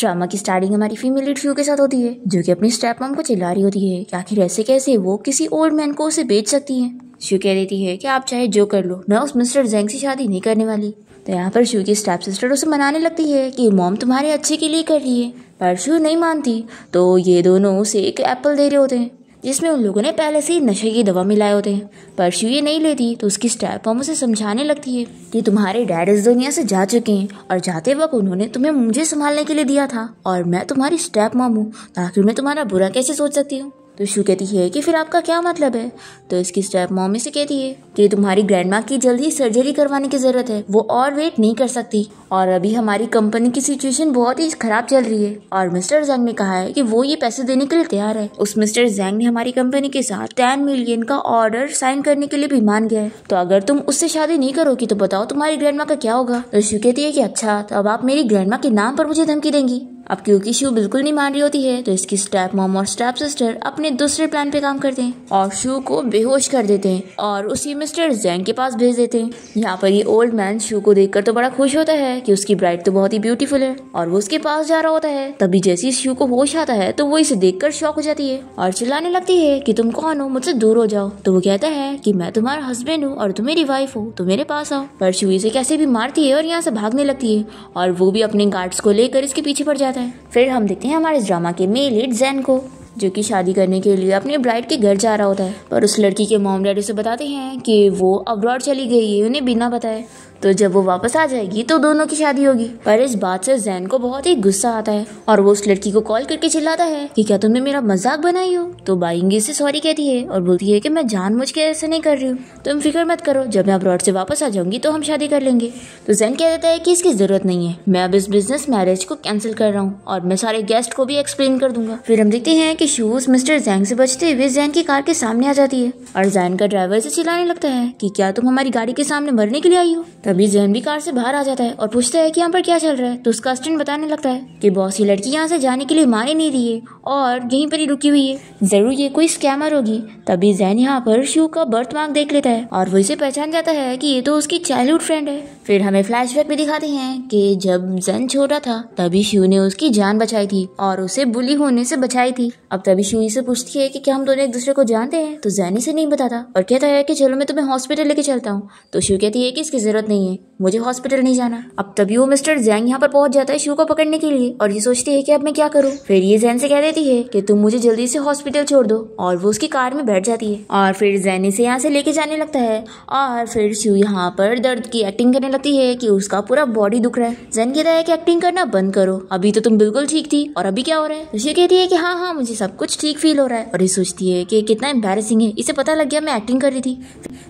drama की starting हमारी female lead few के साथ होती है जो कि अपनी स्टेप मॉम को चिल्ला रही होती है कि आखिर ऐसे कैसे वो किसी ओल्ड मैन को उसे बेच सकती है श्यू कह देती है कि आप चाहे जो कर लो मैं उस मिस्टर जैंग से शादी नहीं करने वाली तो यहाँ पर शिव की स्टेप सिस्टर उसे मनाने लगती है कि मॉम तुम्हारे अच्छे के लिए कर रही है पर शू नहीं मानती तो ये दोनों उसे एक एप्पल दे रहे होते हैं जिसमें उन लोगों ने पहले से ही नशे की दवा मिलाए होते हैं पर शू ये नहीं लेती तो उसकी स्टैप हम उसे समझाने लगती है कि तुम्हारे डैड इस दुनिया से जा चुके हैं और जाते वक्त उन्होंने तुम्हें मुझे संभालने के लिए दिया था और मैं तुम्हारी स्टैप मॉम हूँ आखिर मैं तुम्हारा बुरा कैसे सोच सकती हूँ तो शू कहती है कि फिर आपका क्या मतलब है तो इसकी स्टेप मॉमी से कहती है कि तुम्हारी ग्रैंडमा की जल्दी सर्जरी करवाने की जरूरत है वो और वेट नहीं कर सकती और अभी हमारी कंपनी की सिचुएशन बहुत ही खराब चल रही है और मिस्टर जैंग ने कहा है कि वो ये पैसे देने के लिए तैयार है उस मिस्टर जैंग ने हमारी कंपनी के साथ टेन मिलियन का ऑर्डर साइन करने के लिए भी मान गया है तो अगर तुम उससे शादी नहीं करोगी तो बताओ तुम्हारी ग्रैंड का क्या होगा तो शू कहती है की अच्छा तो अब आप मेरी ग्रैंड के नाम पर मुझे धमकी देंगी अब क्योंकि शिव बिल्कुल नहीं मान रही होती है तो इसकी स्टेप मॉम और स्टेप सिस्टर अपने दूसरे प्लान पे काम करते हैं और शिव को बेहोश कर देते हैं और उसी मिस्टर जैंग के पास भेज देते हैं यहाँ पर ये ओल्ड मैन शिव को देखकर तो बड़ा खुश होता है है कि उसकी ब्राइड तो बहुत ही ब्यूटीफुल है और वो उसके पास जा रहा होता है तभी जैसी शिव को होश आता है तो वो इसे कर शौक हो जाती है और चिल्लाने लगती है की तुम कौन हो मुझसे दूर हो जाओ तो वो कहता है की मैं तुम्हारा हस्बैंड हूँ और तुम मेरी वाइफ हो तो मेरे पास आओ पर शिव इसे कैसे भी मारती है और यहाँ से भागने लगती है और वो भी अपने गार्ड्स को लेकर इसके पीछे पड़ जाता है फिर हम देखते हैं हमारे ड्रामा के मेल लीड जैन को जो कि शादी करने के लिए अपने ब्राइड के घर जा रहा होता है पर उस लड़की के मोम डैडी से बताते हैं कि वो अब्रॉड चली गई है उन्हें बिना बताए तो जब वो वापस आ जाएगी तो दोनों की शादी होगी पर इस बात से जैन को बहुत ही गुस्सा आता है और वो उस लड़की को कॉल करके चिल्लाता है कि क्या तुमने मेरा मजाक बनाई हो तो बाइंगी से सॉरी कहती है और बोलती है कि मैं जान मुझ के ऐसे नहीं कर रही हूँ तुम फिक्र मत करो जब मैं अब्रॉड से वापस आ जाऊंगी तो हम शादी कर लेंगे तो जैन कह देता है की इसकी जरूरत नहीं है मैं अब इस बिजनेस मैरिज को कैंसिल कर रहा हूँ और मैं सारे गेस्ट को भी एक्सप्लेन कर दूंगा फिर हम देखते हैं की शूज मिस्टर जैन से बचते हुए जैन की कार के सामने आ जाती है और जैन का ड्राइवर से चिल्लाने लगता है की क्या तुम हमारी गाड़ी के सामने मरने के लिए आई हो तो तभी जैन भी कार से बाहर आ जाता है और पूछता है कि यहाँ पर क्या चल रहा है तो उसका असिस्टेंट बताने लगता है कि बॉस ये लड़की यहाँ से जाने के लिए मारे नहीं रही है और यहीं पर ही रुकी हुई है जरूर ये कोई स्कैमर होगी तभी जैन यहाँ पर शिव का बर्थ मार्क देख लेता है और वो इसे पहचान जाता है की ये तो उसकी चाइल्ड फ्रेंड है फिर हमें फ्लैश में दिखाते हैं की जब जैन छोटा था तभी शिव ने उसकी जान बचाई थी और उसे बुली होने से बचाई थी अब तभी शिव इसे पूछती है की क्या हम दोनों एक दूसरे को जानते हैं तो जैन इसे नहीं बताता और कहता है की चलो मैं तुम्हें हॉस्पिटल लेके चलता हूँ तो शिव कहती है की इसकी जरूरत नहीं नहीं है मुझे हॉस्पिटल नहीं जाना अब तभी वो मिस्टर जैंग यहाँ पर पहुंच जाता है शिव को पकड़ने के लिए और ये सोचती है कि अब मैं क्या करूँ फिर ये जैन से कह देती है कि तुम मुझे जल्दी से हॉस्पिटल छोड़ दो और वो उसकी कार में बैठ जाती है और फिर जैन इसे यहाँ से लेके जाने लगता है और फिर शिव यहाँ पर दर्द की एक्टिंग करने लगती है की उसका पूरा बॉडी दुख रहा है जैन कहता है की एक्टिंग करना बंद करो अभी तो तुम बिल्कुल ठीक थी और अभी क्या हो रहा है ऋषि कहती है की हाँ हाँ मुझे सब कुछ ठीक फील हो रहा है और ये सोचती है की कितना एम्बेसिंग है इसे पता लग गया मैं एक्टिंग कर रही थी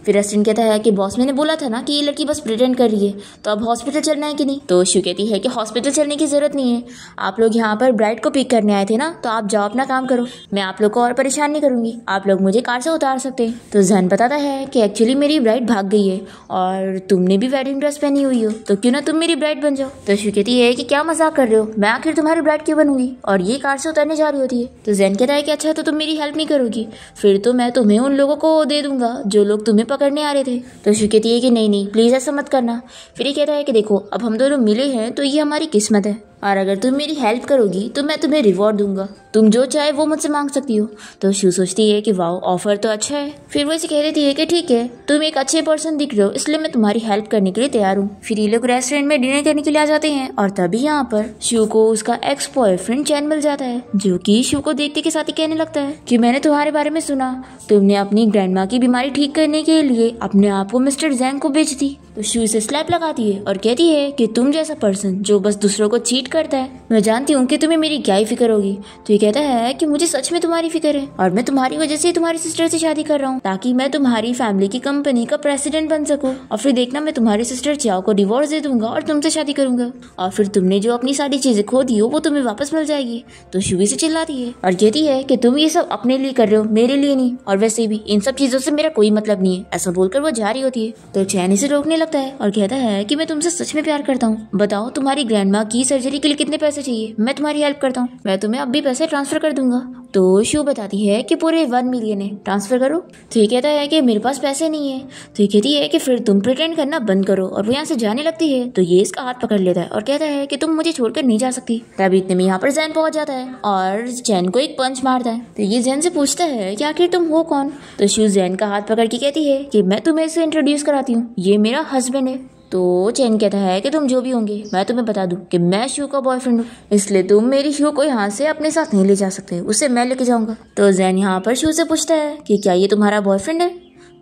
फिर रस्टिन कहता है की बॉस मैंने बोला था ना की ये लड़की बस एक्सीडेंट कर रही है तो अब हॉस्पिटल चलना है कि नहीं तो शू कहती है कि हॉस्पिटल चलने की ज़रूरत नहीं है आप लोग यहाँ पर ब्राइड को पिक करने आए थे ना तो आप जाओ अपना काम करो मैं आप लोग को और परेशान नहीं करूंगी आप लोग मुझे कार से उतार सकते हैं तो जहन बताता है कि एक्चुअली मेरी ब्राइड भाग गई है और तुमने भी वेडिंग ड्रेस पहनी हुई हो तो क्यों ना तुम मेरी ब्राइड बन जाओ तो शू कहती है कि क्या मजाक कर रहे हो मैं आखिर तुम्हारी ब्राइड क्यों बनूंगी और ये कार से उतरने जा रही होती है तो जहन कहता है कि अच्छा तो तुम मेरी हेल्प नहीं करोगी फिर तो मैं तुम्हें उन लोगों को दे दूंगा जो लोग तुम्हें पकड़ने आ रहे थे तो शू कहती है कि नहीं नहीं प्लीज़ ऐसा मत करना फिर ये कहता है कि देखो अब हम दोनों मिले हैं तो ये हमारी किस्मत है और अगर तुम मेरी हेल्प करोगी तो मैं तुम्हें रिवॉर्ड दूंगा तुम जो चाहे वो मुझसे मांग सकती हो तो शिव सोचती है कि वाह ऑफर तो अच्छा है फिर वो इसे कह देती है कि ठीक है तुम एक अच्छे पर्सन दिख रहे हो इसलिए मैं तुम्हारी हेल्प करने के लिए तैयार हूँ फिर ये लोग रेस्टोरेंट में डिनर करने के लिए आ जाते हैं और तभी यहाँ पर शिव को उसका एक्स बॉयफ्रेंड चैन मिल जाता है जो की शिव को देखते के साथ ही कहने लगता है की मैंने तुम्हारे बारे में सुना तुमने अपनी ग्रैंड की बीमारी ठीक करने के लिए अपने आप को मिस्टर जैंग को बेच दी तो शिव से स्लैप लगाती है और कहती है की तुम जैसा पर्सन जो बस दूसरों को चीट करता है मैं जानती हूँ कि तुम्हें मेरी क्या ही फिक्र होगी तो ये कहता है कि मुझे सच में तुम्हारी फिक्र है और मैं तुम्हारी वजह से तुम्हारी सिस्टर से शादी कर रहा हूँ ताकि मैं तुम्हारी फैमिली की कंपनी का प्रेसिडेंट बन सकूँ और फिर देखना मैं तुम्हारी सिस्टर चाओ को डिवोर्स दे दूंगा और तुमसे शादी करूंगा और फिर तुमने जो अपनी सारी चीजें खो दी हो वो तुम्हें वापस मिल जाएगी तो शुरू से चिल्लाती है और कहती है कि तुम ये सब अपने लिए कर रहे हो मेरे लिए नहीं और वैसे भी इन सब चीजों से मेरा कोई मतलब नहीं है ऐसा बोलकर वो जा रही होती है तो चैन इसे रोकने लगता है और कहता है कि मैं तुमसे सच में प्यार करता हूँ बताओ तुम्हारी ग्रैंड की सर्जरी के लिए कितने पैसे चाहिए मैं तुम्हारी हेल्प करता हूँ मैं तुम्हें अब भी पैसे ट्रांसफ़र कर दूंगा तो शिव बताती है कि पूरे वन मिलियन है ट्रांसफ़र करो तो ये कहता है कि मेरे पास पैसे नहीं है तो ये कहती है कि फिर तुम प्रिटेंड करना बंद करो और वो यहाँ से जाने लगती है तो ये इसका हाथ पकड़ लेता है और कहता है कि तुम मुझे छोड़कर नहीं जा सकती तभी इतने में यहाँ पर जैन पहुंच जाता है और जैन को एक पंच मारता है तो ये जैन से पूछता है कि आखिर तुम हो कौन तो शिव जैन का हाथ पकड़ के कहती है कि मैं तुम्हें इसे इंट्रोड्यूस कराती हूँ ये मेरा हस्बैंड है तो चैन कहता है कि तुम जो भी होंगे मैं तुम्हें बता दूं कि मैं शिव का बॉयफ्रेंड हूँ इसलिए तुम मेरी शिव को यहाँ से अपने साथ नहीं ले जा सकते उसे मैं लेके जाऊंगा तो जैन यहाँ पर शिव से पूछता है कि क्या ये तुम्हारा बॉयफ्रेंड है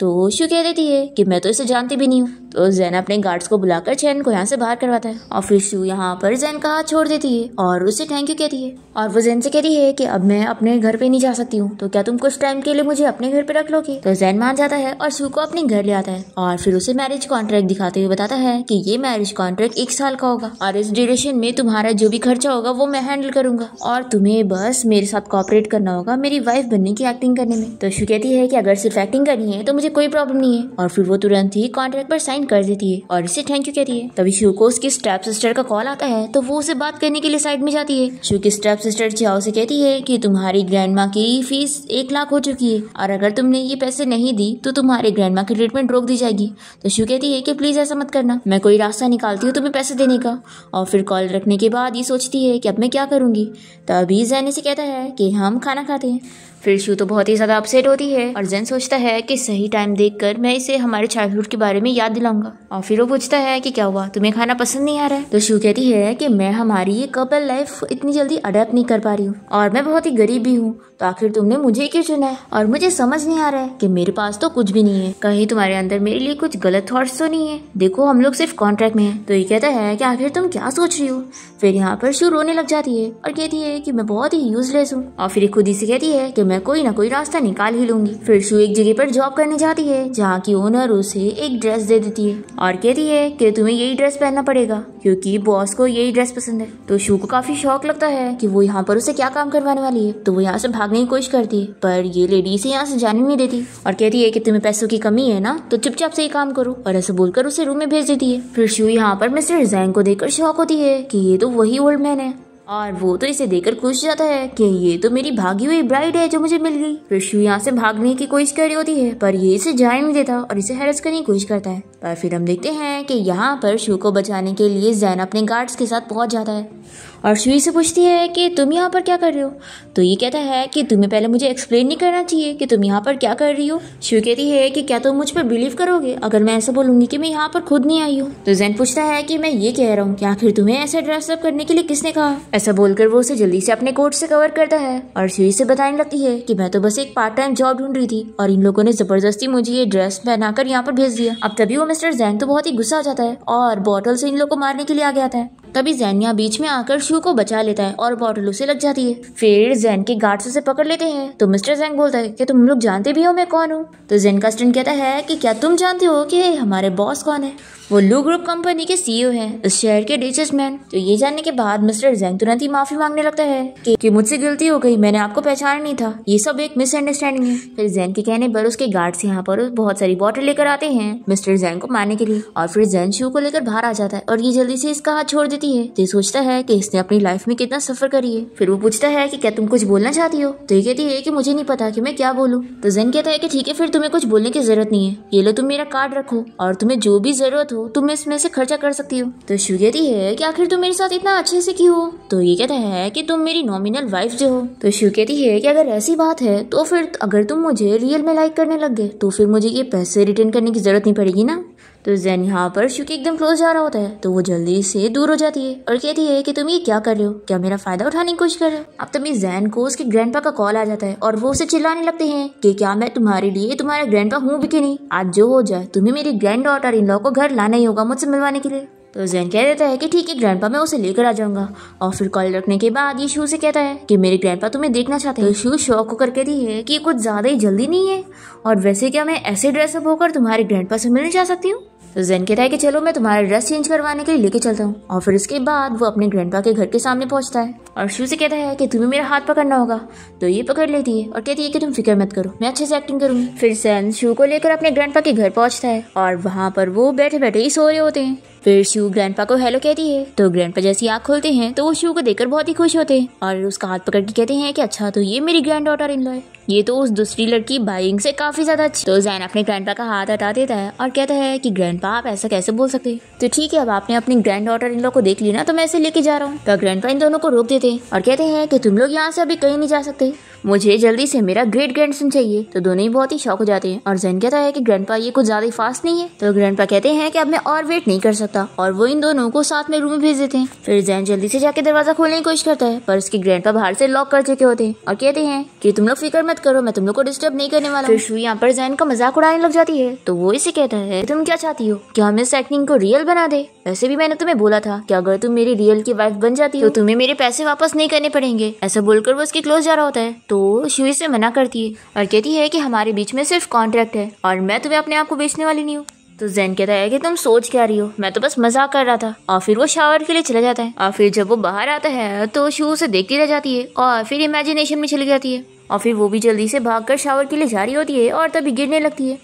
तो शू कह देती है कि मैं तो इसे जानती भी नहीं हूँ तो जैन अपने गार्ड्स को बुलाकर चैन को यहाँ से बाहर करवाता है और फिर शू यहाँ पर जैन का हाथ छोड़ देती है और उसे थैंक यू कहती है और वो जैन से कहती है कि अब मैं अपने घर पे नहीं जा सकती हूँ तो क्या तुम कुछ टाइम के लिए मुझे अपने घर पे रख लोगे तो जैन मान जाता है और शू को अपने घर ले आता है और फिर उसे मैरिज कॉन्ट्रैक्ट दिखाते हुए बताता है की ये मैरिज कॉन्ट्रैक्ट एक साल का होगा और इस ड्यूरेशन में तुम्हारा जो भी खर्चा होगा वो मैं हैंडल करूंगा और तुम्हें बस मेरे साथ कॉपरेट करना होगा मेरी वाइफ बनने की एक्टिंग करने में तो शू कहती है की अगर सिर्फ एक्टिंग करनी है तो मुझे मुझे कोई प्रॉब्लम नहीं है और फिर वो तुरंत ही कॉन्ट्रैक्ट पर साइन कर देती है और इससे थैंक यू कहती है तभी शिव को उसकी स्टेप सिस्टर का कॉल आता है तो वो उसे बात करने के लिए साइड में जाती है शिव की स्टेप सिस्टर चाओ से कहती है की तुम्हारी ग्रैंड माँ की फीस एक लाख हो चुकी है और अगर तुमने ये पैसे नहीं दी तो तुम्हारे ग्रैंड माँ की ट्रीटमेंट रोक दी जाएगी तो शिव कहती है की प्लीज ऐसा मत करना मैं कोई रास्ता निकालती हूँ तुम्हें पैसे देने का और फिर कॉल रखने के बाद ये सोचती है की अब मैं क्या करूंगी तभी जैन से कहता है की हम खाना खाते हैं फिर शू तो बहुत ही ज़्यादा अपसेट होती है और जैन सोचता है कि सही टाइम देखकर मैं इसे हमारे चाइल्डहुड के बारे में याद दिलाऊंगा और फिर वो पूछता है कि क्या हुआ तुम्हें खाना पसंद नहीं आ रहा है तो शू कहती है कि मैं हमारी ये कपल लाइफ इतनी जल्दी अडेप्ट नहीं कर पा रही हूँ और मैं बहुत ही गरीब भी हूँ तो आखिर तुमने मुझे क्यों चुना है और मुझे समझ नहीं आ रहा है की मेरे पास तो कुछ भी नहीं है कहीं तुम्हारे अंदर मेरे लिए कुछ गलत थॉट्स तो नहीं है देखो हम लोग सिर्फ कॉन्ट्रैक्ट में है तो ये कहता है की आखिर तुम क्या सोच रही हो फिर यहाँ पर शू रोने लग जाती है और कहती है की मैं बहुत ही यूजलेस हूँ और फिर खुद ही से कहती है की मैं कोई ना कोई रास्ता निकाल ही लूंगी फिर शू एक जगह पर जॉब करने जाती है जहाँ की ओनर उसे एक ड्रेस दे देती है और कहती है कि तुम्हें यही ड्रेस पहनना पड़ेगा क्योंकि बॉस को यही ड्रेस पसंद है तो शू को काफी शौक लगता है कि वो यहाँ पर उसे क्या काम करवाने वाली है तो वो यहाँ से भागने की कोशिश करती है पर ये लेडी इसे यहाँ से जाने नहीं देती और कहती है कि तुम्हें पैसों की कमी है ना तो चुपचाप से ये काम करो और ऐसे बोलकर उसे रूम में भेज देती है फिर शू यहाँ पर मिस्टर जैंग को देखकर शौक होती है की ये तो वही ओल्ड मैन है और वो तो इसे देखकर खुश जाता है कि ये तो मेरी भागी हुई ब्राइड है जो मुझे मिल गई विष्णु यहाँ से भागने की कोशिश कर रही होती है पर ये इसे जाए नहीं देता और इसे हैरस करने की कोशिश करता है पर फिर हम देखते हैं कि यहाँ पर शिव को बचाने के लिए जैन अपने गार्ड्स के साथ पहुँच जाता है और शुई से पूछती है कि तुम यहाँ पर क्या कर रहे हो तो ये कहता है कि तुम्हें पहले मुझे एक्सप्लेन नहीं करना चाहिए कि तुम यहाँ पर क्या कर रही हो शुई कहती है कि क्या तुम मुझ पर बिलीव करोगे अगर मैं ऐसा बोलूँगी कि मैं यहाँ पर खुद नहीं आई हूँ तो जैन पूछता है कि मैं ये कह रहा हूँ क्या आखिर तुम्हें ऐसा ड्रेसअप करने के लिए किसने कहा ऐसा बोलकर वो उसे जल्दी से अपने कोट से कवर करता है और शुई से बताने लगती है कि मैं तो बस एक पार्ट टाइम जॉब ढूंढ रही थी और इन लोगों ने जबरदस्ती मुझे ये ड्रेस कर यहाँ पर भेज दिया अब तभी वो मिस्टर जैन तो बहुत ही गुस्सा आ जाता है और बॉटल से इन लोग को मारने के लिए आ गया था तभी जैनिया बीच में आकर शिव को बचा लेता है और बॉटल उसे लग जाती है फिर जैन के गार्ड उसे पकड़ लेते हैं तो मिस्टर जैन बोलता है कि तुम लोग जानते भी हो मैं कौन हूँ तो जैन का स्टेंट कहता है कि क्या तुम जानते हो कि हमारे बॉस कौन है वो लू ग्रुप कंपनी के सीईओ e हैं उस शहर के रिचेस्ट मैन तो ये जानने के बाद मिस्टर जैंग तुरंत ही माफी मांगने लगता है कि, कि मुझसे गलती हो गई मैंने आपको पहचान नहीं था ये सब एक मिसअंडरस्टैंडिंग है फिर जैन के कहने पर उसके से यहाँ पर बहुत सारी बॉटल लेकर आते हैं मिस्टर जैन को मारने के लिए और फिर जैन शिव को लेकर बाहर आ जाता है और ये जल्दी से इसका हाथ छोड़ देती है तो सोचता है की इसने अपनी लाइफ में कितना सफर करी है फिर वो पूछता है की क्या तुम कुछ बोलना चाहती हो तो ये कहती है की मुझे नहीं पता की मैं क्या बोलूँ तो जैन कहता है की ठीक है फिर तुम्हें कुछ बोलने की जरूरत नहीं है ये लो तुम मेरा कार्ड रखो और तुम्हें जो भी जरूरत हो हो तुम इसमें से खर्चा कर सकती हो तो शिव कहती है कि आखिर तुम मेरे साथ इतना अच्छे से क्यों हो तो ये कहता है कि तुम मेरी नॉमिनल वाइफ जो हो तो शिव कहती है कि अगर ऐसी बात है तो फिर अगर तुम मुझे रियल में लाइक करने लग गए तो फिर मुझे ये पैसे रिटर्न करने की जरूरत नहीं पड़ेगी ना तो जैन यहाँ पर शुकी एकदम क्लोज जा रहा होता है तो वो जल्दी से दूर हो जाती है और कहती है कि तुम ये क्या कर रहे हो क्या मेरा फायदा उठाने की कोशिश कर रहे हो अब तभी जैन को उसके ग्रैंड का कॉल आ जाता है और वो उसे चिल्लाने लगते हैं कि क्या मैं तुम्हारे लिए तुम्हारा पा हूँ भी कि नहीं आज जो हो जाए तुम्हें मेरी ग्रैंड डॉटर इन लॉ को घर लाना ही होगा मुझसे मिलवाने के लिए तो जैन कह देता है कि ठीक है ग्रैंडपा मैं उसे लेकर आ जाऊंगा और फिर कॉल रखने के बाद ये शू से कहता है कि मेरे ग्रैंडपा तुम्हें देखना चाहते हैं तो शू शौक होकर कहती है कि कुछ ज़्यादा ही जल्दी नहीं है और वैसे क्या मैं ऐसे ड्रेसअप होकर तुम्हारे ग्रैंडपा से मिलने जा सकती हूँ तो जैन कहता है कि चलो मैं तुम्हारा ड्रेस चेंज करवाने के लिए लेके चलता हूँ और फिर उसके बाद वो अपने ग्रैंड के घर के सामने पहुँचता है और शू से कहता है कि तुम्हें मेरा हाथ पकड़ना होगा तो ये पकड़ लेती है और कहती है कि तुम फिक्र मत करो मैं अच्छे से एक्टिंग करूँगी फिर जैन शू को लेकर अपने ग्रैंड के घर पहुँचता है और वहाँ पर वो बैठे बैठे ही सो रहे होते हैं फिर शिव ग्रैंडपा को हेलो कहती है तो ग्रैंडपा जैसी आँख खोलते हैं तो वो शिव को देखकर बहुत ही खुश होते हैं और उसका हाथ पकड़ के कहते हैं कि अच्छा तो ये मेरी ग्रैंड डॉटर इन लॉ है ये तो उस दूसरी लड़की बाइंग से काफी ज्यादा अच्छी तो जैन अपने ग्रैंडपा का हाथ हटा देता है और कहता है कि ग्रैंडपा आप ऐसा कैसे बोल सकते तो ठीक है अब आपने अपनी ग्रैंड डॉटर इन लॉ को देख लिया ना तो मैं इसे लेके जा रहा हूँ तो ग्रैंडपा इन दोनों को रोक देते हैं और कहते हैं कि तुम लोग यहाँ से अभी कहीं नहीं जा सकते मुझे जल्दी से मेरा ग्रेट ग्रैंडसन चाहिए तो दोनों ही बहुत ही शौक हो जाते हैं और जैन कहता है कि पा ये कुछ ज्यादा ही फास्ट नहीं है तो पा कहते हैं कि अब मैं और वेट नहीं कर सकता और वो इन दोनों को साथ में रूम में भेज देते हैं फिर जैन जल्दी से जाके दरवाजा खोलने की कोशिश करता है पर उसके ग्रैंड बाहर से लॉक कर चुके होते हैं और कहते हैं की तुम लोग फिक्र मत करो मैं तुम लोग को डिस्टर्ब नहीं करने वाला फिर शू यहाँ पर जैन का मजाक उड़ाने लग जाती है तो वो इसे कहता है तुम क्या चाहती हो क्या हम इस एक्टिंग को रियल बना दे वैसे भी मैंने तुम्हें बोला था कि अगर तुम मेरी रियल की वाइफ बन जाती हो तो तुम्हें मेरे पैसे वापस नहीं करने पड़ेंगे ऐसा बोलकर वो उसके क्लोज जा रहा होता है तो शिवी से मना करती है और कहती है कि हमारे बीच में सिर्फ कॉन्ट्रैक्ट है और मैं तुम्हें अपने आप को बेचने वाली नहीं हूँ तो जैन कहता है कि तुम सोच क्या रही हो मैं तो बस मजाक कर रहा था और फिर वो शावर के लिए चला जाता है और फिर जब वो बाहर आता है तो शिव उसे देखती रह जाती है और फिर इमेजिनेशन में चली जाती है और फिर वो भी जल्दी से भागकर शावर के लिए जा रही होती है और तभी गिरने लगती है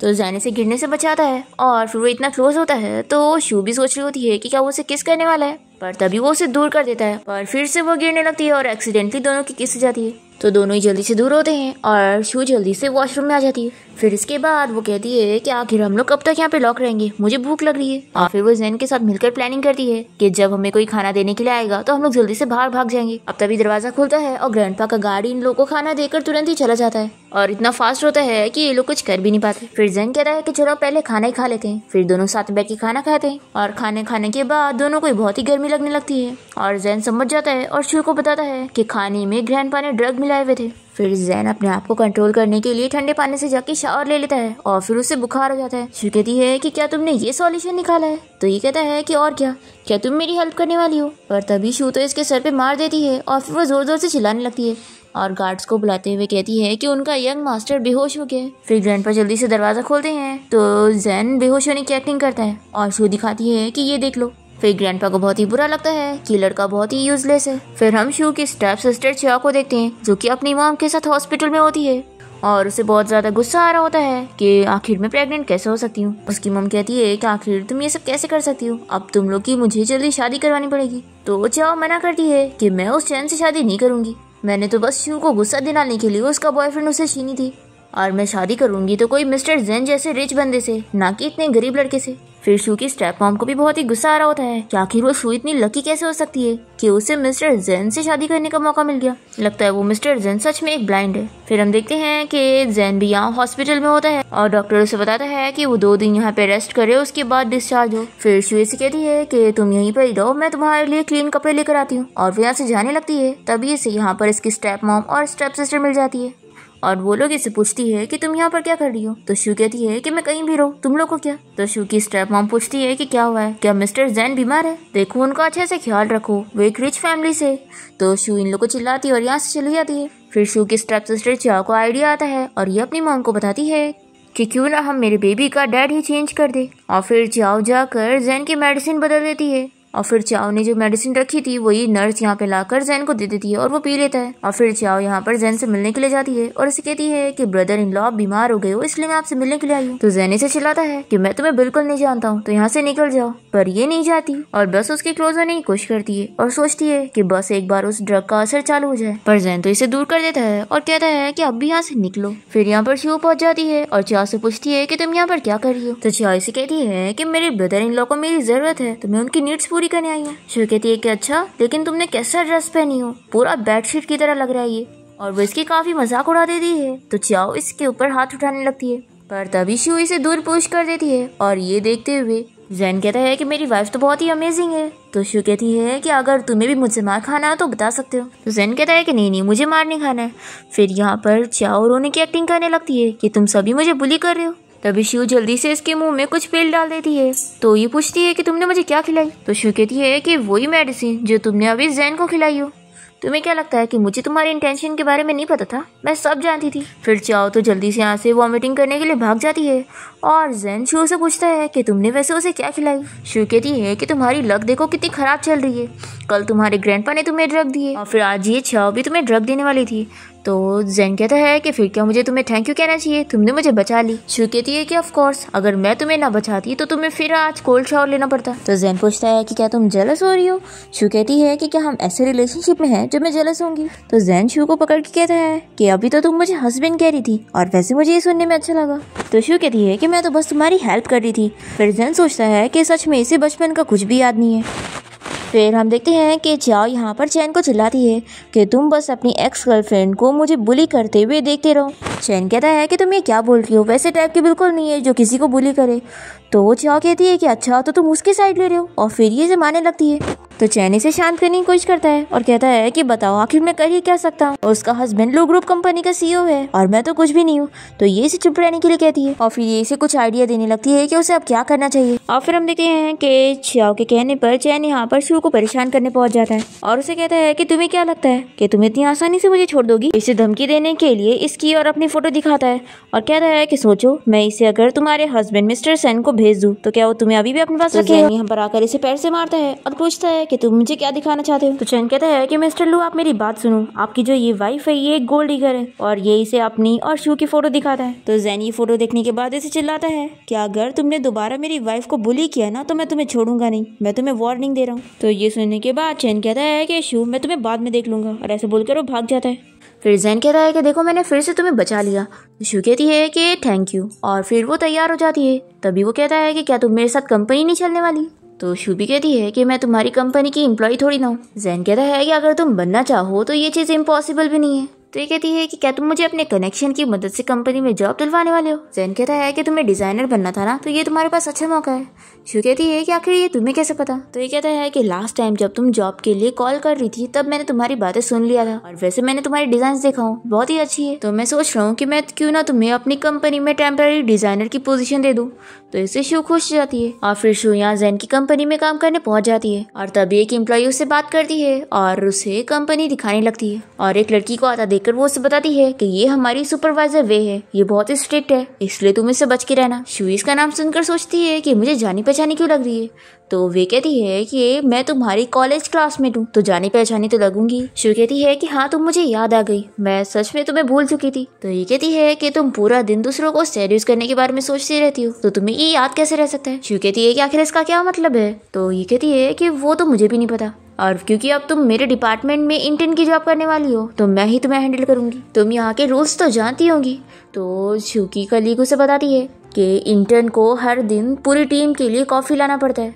तो जैन से गिरने से बचाता है और फिर वो इतना क्लोज होता है तो शिव भी सोच रही होती है कि क्या वो उसे किस करने वाला है पर तभी वो उसे दूर कर देता है और फिर से वो गिरने लगती है और एक्सीडेंटली दोनों की किस जाती है तो दोनों ही जल्दी से दूर होते हैं और शू जल्दी से वॉशरूम में आ जाती है फिर इसके बाद वो कहती है कि आखिर हम लोग कब तक यहाँ पे लॉक रहेंगे मुझे भूख लग रही है और फिर वो जैन के साथ मिलकर प्लानिंग करती है कि जब हमें कोई खाना देने के लिए आएगा तो हम लोग जल्दी से बाहर भाग जाएंगे अब तभी दरवाजा खुलता है और ग्रैंड का गाड़ी इन लोगों को खाना देकर तुरंत ही चला जाता है और इतना फास्ट होता है कि ये लोग कुछ कर भी नहीं पाते फिर जैन कहता है कि चलो पहले खाना ही खा लेते हैं फिर दोनों साथ बैठ के खाना खाते हैं और खाने खाने के बाद दोनों को बहुत ही गर्मी लगने लगती है और जैन समझ जाता है और शिव को बताता है कि खाने में ग्रैंड ने ड्रग मिलाए हुए थे फिर जैन अपने आप को कंट्रोल करने के लिए ठंडे पानी से जाके शावर ले लेता है और फिर उसे बुखार हो जाता है फिर कहती है कि क्या तुमने ये सॉल्यूशन निकाला है तो ये कहता है कि और क्या क्या तुम मेरी हेल्प करने वाली हो पर तभी शू तो इसके सर पे मार देती है और फिर वो जोर जोर से चिल्लाने लगती है और गार्ड्स को बुलाते हुए कहती है कि उनका यंग मास्टर बेहोश हो गया फिर पर जल्दी से दरवाज़ा खोलते हैं तो जैन बेहोश होने की एक्टिंग करता है और शू दिखाती है कि ये देख लो फिर ग्रैंडपा को बहुत ही बुरा लगता है कि लड़का बहुत ही यूजलेस है फिर हम शू की स्टेप सिस्टर चिया को देखते हैं जो कि अपनी माम के साथ हॉस्पिटल में होती है और उसे बहुत ज्यादा गुस्सा आ रहा होता है कि आखिर मैं प्रेग्नेंट कैसे हो सकती हूँ उसकी मम कहती है कि आखिर तुम ये सब कैसे कर सकती हो अब तुम लोग की मुझे जल्दी शादी करवानी पड़ेगी तो चाओ मना करती है कि मैं उस चैन से शादी नहीं करूंगी मैंने तो बस शिव को गुस्सा दिलाने के लिए उसका बॉयफ्रेंड उसे छीनी थी और मैं शादी करूंगी तो कोई मिस्टर जैन जैसे रिच बंदे से ना कि इतने गरीब लड़के से फिर शू की स्टेप मॉम को भी बहुत ही गुस्सा आ रहा होता है कि आखिर वो शू इतनी लकी कैसे हो सकती है कि उसे मिस्टर जैन से शादी करने का मौका मिल गया लगता है वो मिस्टर जैन सच में एक ब्लाइंड है फिर हम देखते हैं कि जैन भी यहाँ हॉस्पिटल में होता है और डॉक्टर उसे बताता है कि वो दो दिन यहाँ पे रेस्ट करे उसके बाद डिस्चार्ज हो फिर शू से कहती है कि तुम यहीं पर ही रहो मैं तुम्हारे लिए क्लीन कपड़े लेकर आती हूँ और वो यहाँ से जाने लगती है तभी इसे यहाँ पर इसकी स्टेप मॉम और स्टेप सिस्टर मिल जाती है और वो लोग इसे पूछती है कि तुम यहाँ पर क्या कर रही हो तो शू कहती है कि मैं कहीं भी रहूँ तुम लोग को क्या तो शू की स्टेप मॉम पूछती है कि क्या हुआ है क्या मिस्टर जैन बीमार है देखो उनका अच्छे से ख्याल रखो वो एक रिच फैमिली से तो शू इन लोग को चिल्लाती है और यहाँ से चली जाती है फिर शू की स्टेप सिस्टर चा को आइडिया आता है और ये अपनी मॉम को बताती है कि क्यों ना हम मेरे बेबी का डैड ही चेंज कर दे और फिर जाओ जाकर जैन की मेडिसिन बदल देती है और फिर चाओ ने जो मेडिसिन रखी थी वही नर्स यहाँ पे लाकर जैन को दे देती है और वो पी लेता है और फिर चाओ यहाँ पर जैन से मिलने के लिए जाती है और इसे कहती है कि ब्रदर इन लॉ बीमार हो गए हो इसलिए मैं आपसे मिलने के लिए आई हूँ तो जैन इसे चिल्लाता है कि मैं तुम्हें बिल्कुल नहीं जानता हूँ तो यहाँ से निकल जाओ पर ये नहीं जाती और बस उसके क्लोज होने की कोशिश करती है और सोचती है की बस एक बार उस ड्रग का असर चालू हो जाए पर जैन तो इसे दूर कर देता है और कहता है की अब भी यहाँ से निकलो फिर यहाँ पर शिव पहुंच जाती है और चाओ से पूछती है की तुम यहाँ पर क्या कर रही हो तो चाओ इसे कहती है की मेरे ब्रदर इन लॉ को मेरी जरूरत है तो मैं उनकी नीड्स पूरी करने आई है शिव कहती है कि अच्छा लेकिन तुमने कैसा ड्रेस पहनी हो पूरा बेडशीट की तरह लग रहा है ये और वो इसकी काफी मजाक उड़ा देती है तो चाओ इसके ऊपर हाथ उठाने लगती है पर तभी शिव इसे दूर पूछ कर देती है और ये देखते हुए जैन कहता है कि मेरी वाइफ तो बहुत ही अमेजिंग है तो शिव कहती है कि अगर तुम्हें भी मुझसे मार खाना है तो बता सकते हो तो जैन कहता है कि नहीं नहीं मुझे मार नहीं खाना है फिर यहाँ पर चाओ रोने की एक्टिंग करने लगती है कि तुम सभी मुझे बुली कर रहे हो तभी शिव जल्दी से इसके मुंह में कुछ पेल डाल देती है तो ये पूछती है कि तुमने मुझे क्या खिलाई तो शिव कहती है कि वही मेडिसिन जो तुमने अभी जैन को खिलाई हो तुम्हें क्या लगता है कि मुझे तुम्हारी इंटेंशन के बारे में नहीं पता था मैं सब जानती थी फिर चाओ तो जल्दी से यहाँ से वॉमिटिंग करने के लिए भाग जाती है और जैन शिव से पूछता है कि तुमने वैसे उसे क्या खिलाई शिव कहती है कि तुम्हारी लक देखो कितनी ख़राब चल रही है कल तुम्हारे ग्रैंडपा ने तुम्हें ड्रग दिए और फिर आज ये चाओ भी तुम्हें ड्रग देने वाली थी तो जैन कहता है कि फिर क्या मुझे तुम्हें थैंक यू कहना चाहिए तुमने मुझे बचा ली शू कहती है कि ऑफ कोर्स अगर मैं तुम्हें ना बचाती तो तुम्हें फिर आज कोल्ड शॉवर लेना पड़ता तो जैन पूछता है कि क्या तुम जेलस हो रही हो शू कहती है कि क्या हम ऐसे रिलेशनशिप में हैं जो मैं जेलस होंगी तो जैन शू को पकड़ के कहता है कि अभी तो तुम मुझे हस्बैंड कह रही थी और वैसे मुझे ये सुनने में अच्छा लगा तो शू कहती है कि मैं तो बस तुम्हारी हेल्प कर रही थी फिर जैन सोचता है कि सच में इसे बचपन का कुछ भी याद नहीं है फिर हम देखते हैं कि चाओ यहाँ पर चैन को चिल्लाती है कि तुम बस अपनी एक्स गर्लफ्रेंड को मुझे बुली करते हुए देखते रहो चैन कहता है कि तुम ये क्या बोल रही हो वैसे टाइप की बिल्कुल नहीं है जो किसी को बुली करे तो वो चाओ कहती है कि अच्छा तो तुम उसकी साइड ले रहे हो और फिर ये जमाने लगती है तो चैनी से शांत करने की कोशिश करता है और कहता है कि बताओ आखिर मैं कर ही क्या सकता हूँ उसका हस्बैंड लो ग्रुप कंपनी का सीईओ e है और मैं तो कुछ भी नहीं हूँ तो ये इसे चुप रहने के लिए कहती है और फिर ये इसे कुछ आइडिया देने लगती है कि उसे अब क्या करना चाहिए और फिर हम देखते हैं कि छियाओ के कहने पर चैन यहाँ पर शिव को परेशान करने पहुंच जाता है और उसे कहता है की तुम्हें क्या लगता है की तुम इतनी आसानी से मुझे छोड़ दोगी इसे धमकी देने के लिए इसकी और अपनी फोटो दिखाता है और कहता है की सोचो मैं इसे अगर तुम्हारे हस्बैंड मिस्टर सैन को भेज दूँ तो क्या वो तुम्हें अभी भी अपने पास तो रखे यहाँ पर आकर इसे पैर से मारता है और पूछता है कि तुम मुझे क्या दिखाना चाहते हो तो चैन कहता है कि मिस्टर लू आप मेरी बात सुनो आपकी जो ये वाइफ है ये एक गोल्ड डीगर है और ये इसे अपनी और शू की फोटो दिखाता है तो जैन ये फोटो देखने के बाद इसे चिल्लाता है कि अगर तुमने दोबारा मेरी वाइफ को बुली किया ना तो मैं तुम्हें छोड़ूंगा नहीं मैं तुम्हें वार्निंग दे रहा हूँ तो ये सुनने के बाद चैन कहता है कि शू मैं तुम्हें बाद में देख लूंगा और ऐसे बोलकर वो भाग जाता है फिर जैन कहता है कि देखो मैंने फिर से तुम्हें बचा लिया तो शू कहती है कि थैंक यू और फिर वो तैयार हो जाती है तभी वो कहता है कि क्या तुम मेरे साथ कंपनी नहीं चलने वाली तो शूबी कहती है कि मैं तुम्हारी कंपनी की एम्प्लॉय थोड़ी ना हूँ जैन कहता है कि अगर तुम बनना चाहो तो ये चीज़ इम्पॉसिबल भी नहीं है तो ये कहती है कि क्या तुम मुझे अपने कनेक्शन की मदद से कंपनी में जॉब दिलवाने वाले हो जैन कहता है कि तुम्हें डिज़ाइनर बनना था ना तो ये तुम्हारे पास अच्छा मौका है शो कहती है कि आखिर ये तुम्हें कैसे पता तो ये कहता है कि लास्ट टाइम जब तुम जॉब के लिए कॉल कर रही थी तब मैंने तुम्हारी बातें सुन लिया था और वैसे मैंने तुम्हारी डिज़ाइन देखा हूँ बहुत ही अच्छी है तो मैं सोच रहा हूँ की मैं क्यों ना तुम्हें अपनी कंपनी में टेम्पररी डिज़ाइनर की पोजिशन दे दू तो इससे शो खुश जाती है और फिर शो यहाँ जैन की कंपनी में काम करने पहुँच जाती है और तभी एक एम्प्लॉय उससे बात करती है और उसे कंपनी दिखाने लगती है और एक लड़की को आता देखकर वो उसे बताती है कि ये हमारी सुपरवाइजर वे है ये बहुत ही स्ट्रिक्ट है इसलिए तुम इससे बच के रहना शुईस का नाम सुनकर सोचती है कि मुझे जानी पहचानी क्यों लग रही है तो वे कहती है कि मैं तुम्हारी कॉलेज क्लास में हूँ तो जानी पहचानी तो लगूंगी शिव कहती है कि हाँ तुम मुझे याद आ गई मैं सच में तुम्हें भूल चुकी थी तो ये कहती है कि तुम पूरा दिन दूसरों को सेड्यूस करने के बारे में सोचती रहती हो तो तुम्हें ये याद कैसे रह सकता है शिव कहती है कि आखिर इसका क्या मतलब है तो ये कहती है कि वो तो मुझे भी नहीं पता और क्योंकि अब तुम मेरे डिपार्टमेंट में इंटर्न की जॉब करने वाली हो तो मैं ही तुम्हें हैंडल करूंगी तुम यहाँ के रूल्स तो जानती होंगी तो शिव की कलीग उसे बताती है कि इंटर्न को हर दिन पूरी टीम के लिए कॉफ़ी लाना पड़ता है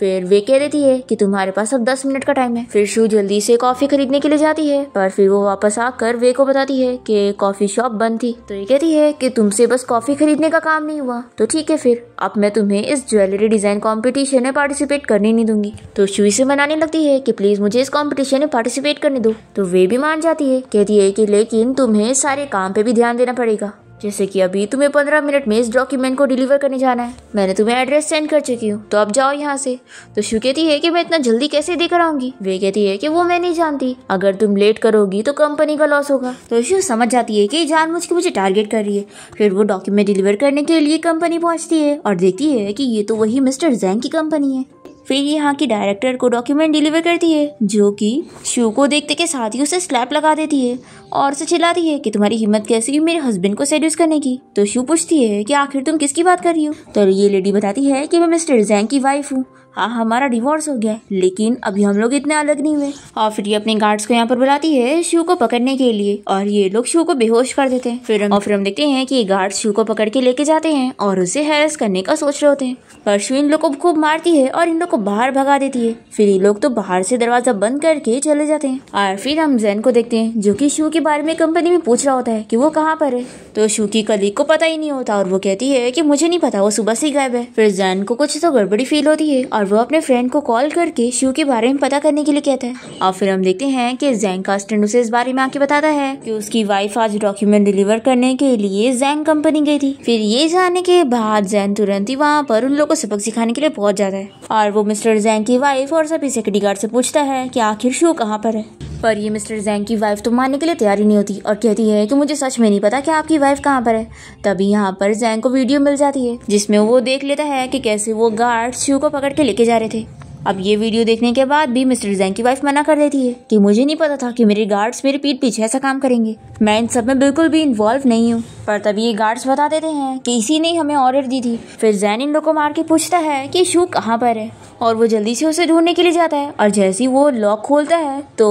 फिर वे कह देती है कि तुम्हारे पास अब दस मिनट का टाइम है फिर शू जल्दी से कॉफी खरीदने के लिए जाती है पर फिर वो वापस आकर वे को बताती है कि कॉफी शॉप बंद थी तो ये कहती है कि तुमसे बस कॉफी खरीदने का काम नहीं हुआ तो ठीक है फिर अब मैं तुम्हें इस ज्वेलरी डिजाइन कॉम्पिटिशन में पार्टिसिपेट करने नहीं दूंगी तो शू इसे मनाने लगती है की प्लीज मुझे इस कॉम्पिटिशन में पार्टिसिपेट करने दो तो वे भी मान जाती है कहती है की लेकिन तुम्हें सारे काम पे भी ध्यान देना पड़ेगा जैसे कि अभी तुम्हें पंद्रह मिनट में इस डॉक्यूमेंट को डिलीवर करने जाना है मैंने तुम्हें एड्रेस सेंड कर चुकी हूँ तो अब जाओ यहाँ से तो शिव कहती है कि मैं इतना जल्दी कैसे देकर आऊंगी वे कहती है कि वो मैं नहीं जानती अगर तुम लेट करोगी तो कंपनी का लॉस होगा तो शिव समझ जाती है की जान मुझ के मुझे टारगेट कर रही है फिर वो डॉक्यूमेंट डिलीवर करने के लिए कंपनी पहुँचती है और देखती है की ये तो वही मिस्टर जैंग की कंपनी है फिर यहाँ की डायरेक्टर को डॉक्यूमेंट डिलीवर करती है जो कि शो को देखते के साथ ही उसे स्लैप लगा देती है और उसे चिल्लाती है कि तुम्हारी हिम्मत कैसी हुई मेरे हस्बैंड को सेड्यूस करने की तो शो पूछती है कि आखिर तुम किसकी बात कर रही हो तो ये लेडी बताती है कि मैं मिस्टर जैंग की वाइफ हूँ हाँ हमारा डिवोर्स हो गया लेकिन अभी हम लोग इतने अलग नहीं हुए और फिर ये अपने गार्ड्स को यहाँ पर बुलाती है शिव को पकड़ने के लिए और ये लोग शिव को बेहोश कर देते हैं फिर और फिर हम देखते हैं कि गार्ड शिव को पकड़ के लेके जाते हैं और उसे हैरस करने का सोच रहे होते हैं पर शिव इन लोग को खूब मारती है और इन लोग को बाहर भगा देती है फिर ये लोग तो बाहर से दरवाजा बंद करके चले जाते हैं और फिर हम जैन को देखते हैं जो की शिव के बारे में कंपनी में पूछ रहा होता है की वो कहाँ पर है तो शिव की कलीग को पता ही नहीं होता और वो कहती है की मुझे नहीं पता वो सुबह से गायब है फिर जैन को कुछ तो गड़बड़ी फील होती है और वो अपने फ्रेंड को कॉल करके शिव के बारे में पता करने के लिए कहता है और फिर हम देखते हैं कि जैंग का स्टैंड उसे इस बारे में आके बताता है कि उसकी वाइफ आज डॉक्यूमेंट डिलीवर करने के लिए जैंग कंपनी गई थी फिर ये जाने के बाद जैन तुरंत ही वहाँ पर उन लोगों को सबक सिखाने के लिए पहुँच जाता है और वो मिस्टर जैंग की वाइफ और सभी सिक्योरिटी गार्ड से पूछता है की आखिर शिव कहाँ पर है पर ये मिस्टर जैंग की वाइफ तो मानने के लिए तैयार ही नहीं होती और कहती है कि मुझे सच में नहीं पता कि आपकी वाइफ कहाँ पर है तभी यहाँ पर जैंग को वीडियो मिल जाती है जिसमें वो देख लेता है कि कैसे वो गार्ड शिव को पकड़ के लेके जा रहे थे अब ये वीडियो देखने के बाद भी मिस्टर जैन की वाइफ मना कर देती है कि मुझे नहीं पता था कि मेरे गार्ड्स मेरे पीठ पीछे ऐसा काम करेंगे मैं इन सब में बिल्कुल भी इन्वॉल्व नहीं हूँ पर तभी ये गार्ड्स बता देते हैं कि इसी ने हमें ऑर्डर दी थी फिर जैन इन लोग को मार के पूछता है कि शू कहाँ पर है और वो जल्दी से उसे ढूंढने के लिए जाता है और जैसे ही वो लॉक खोलता है तो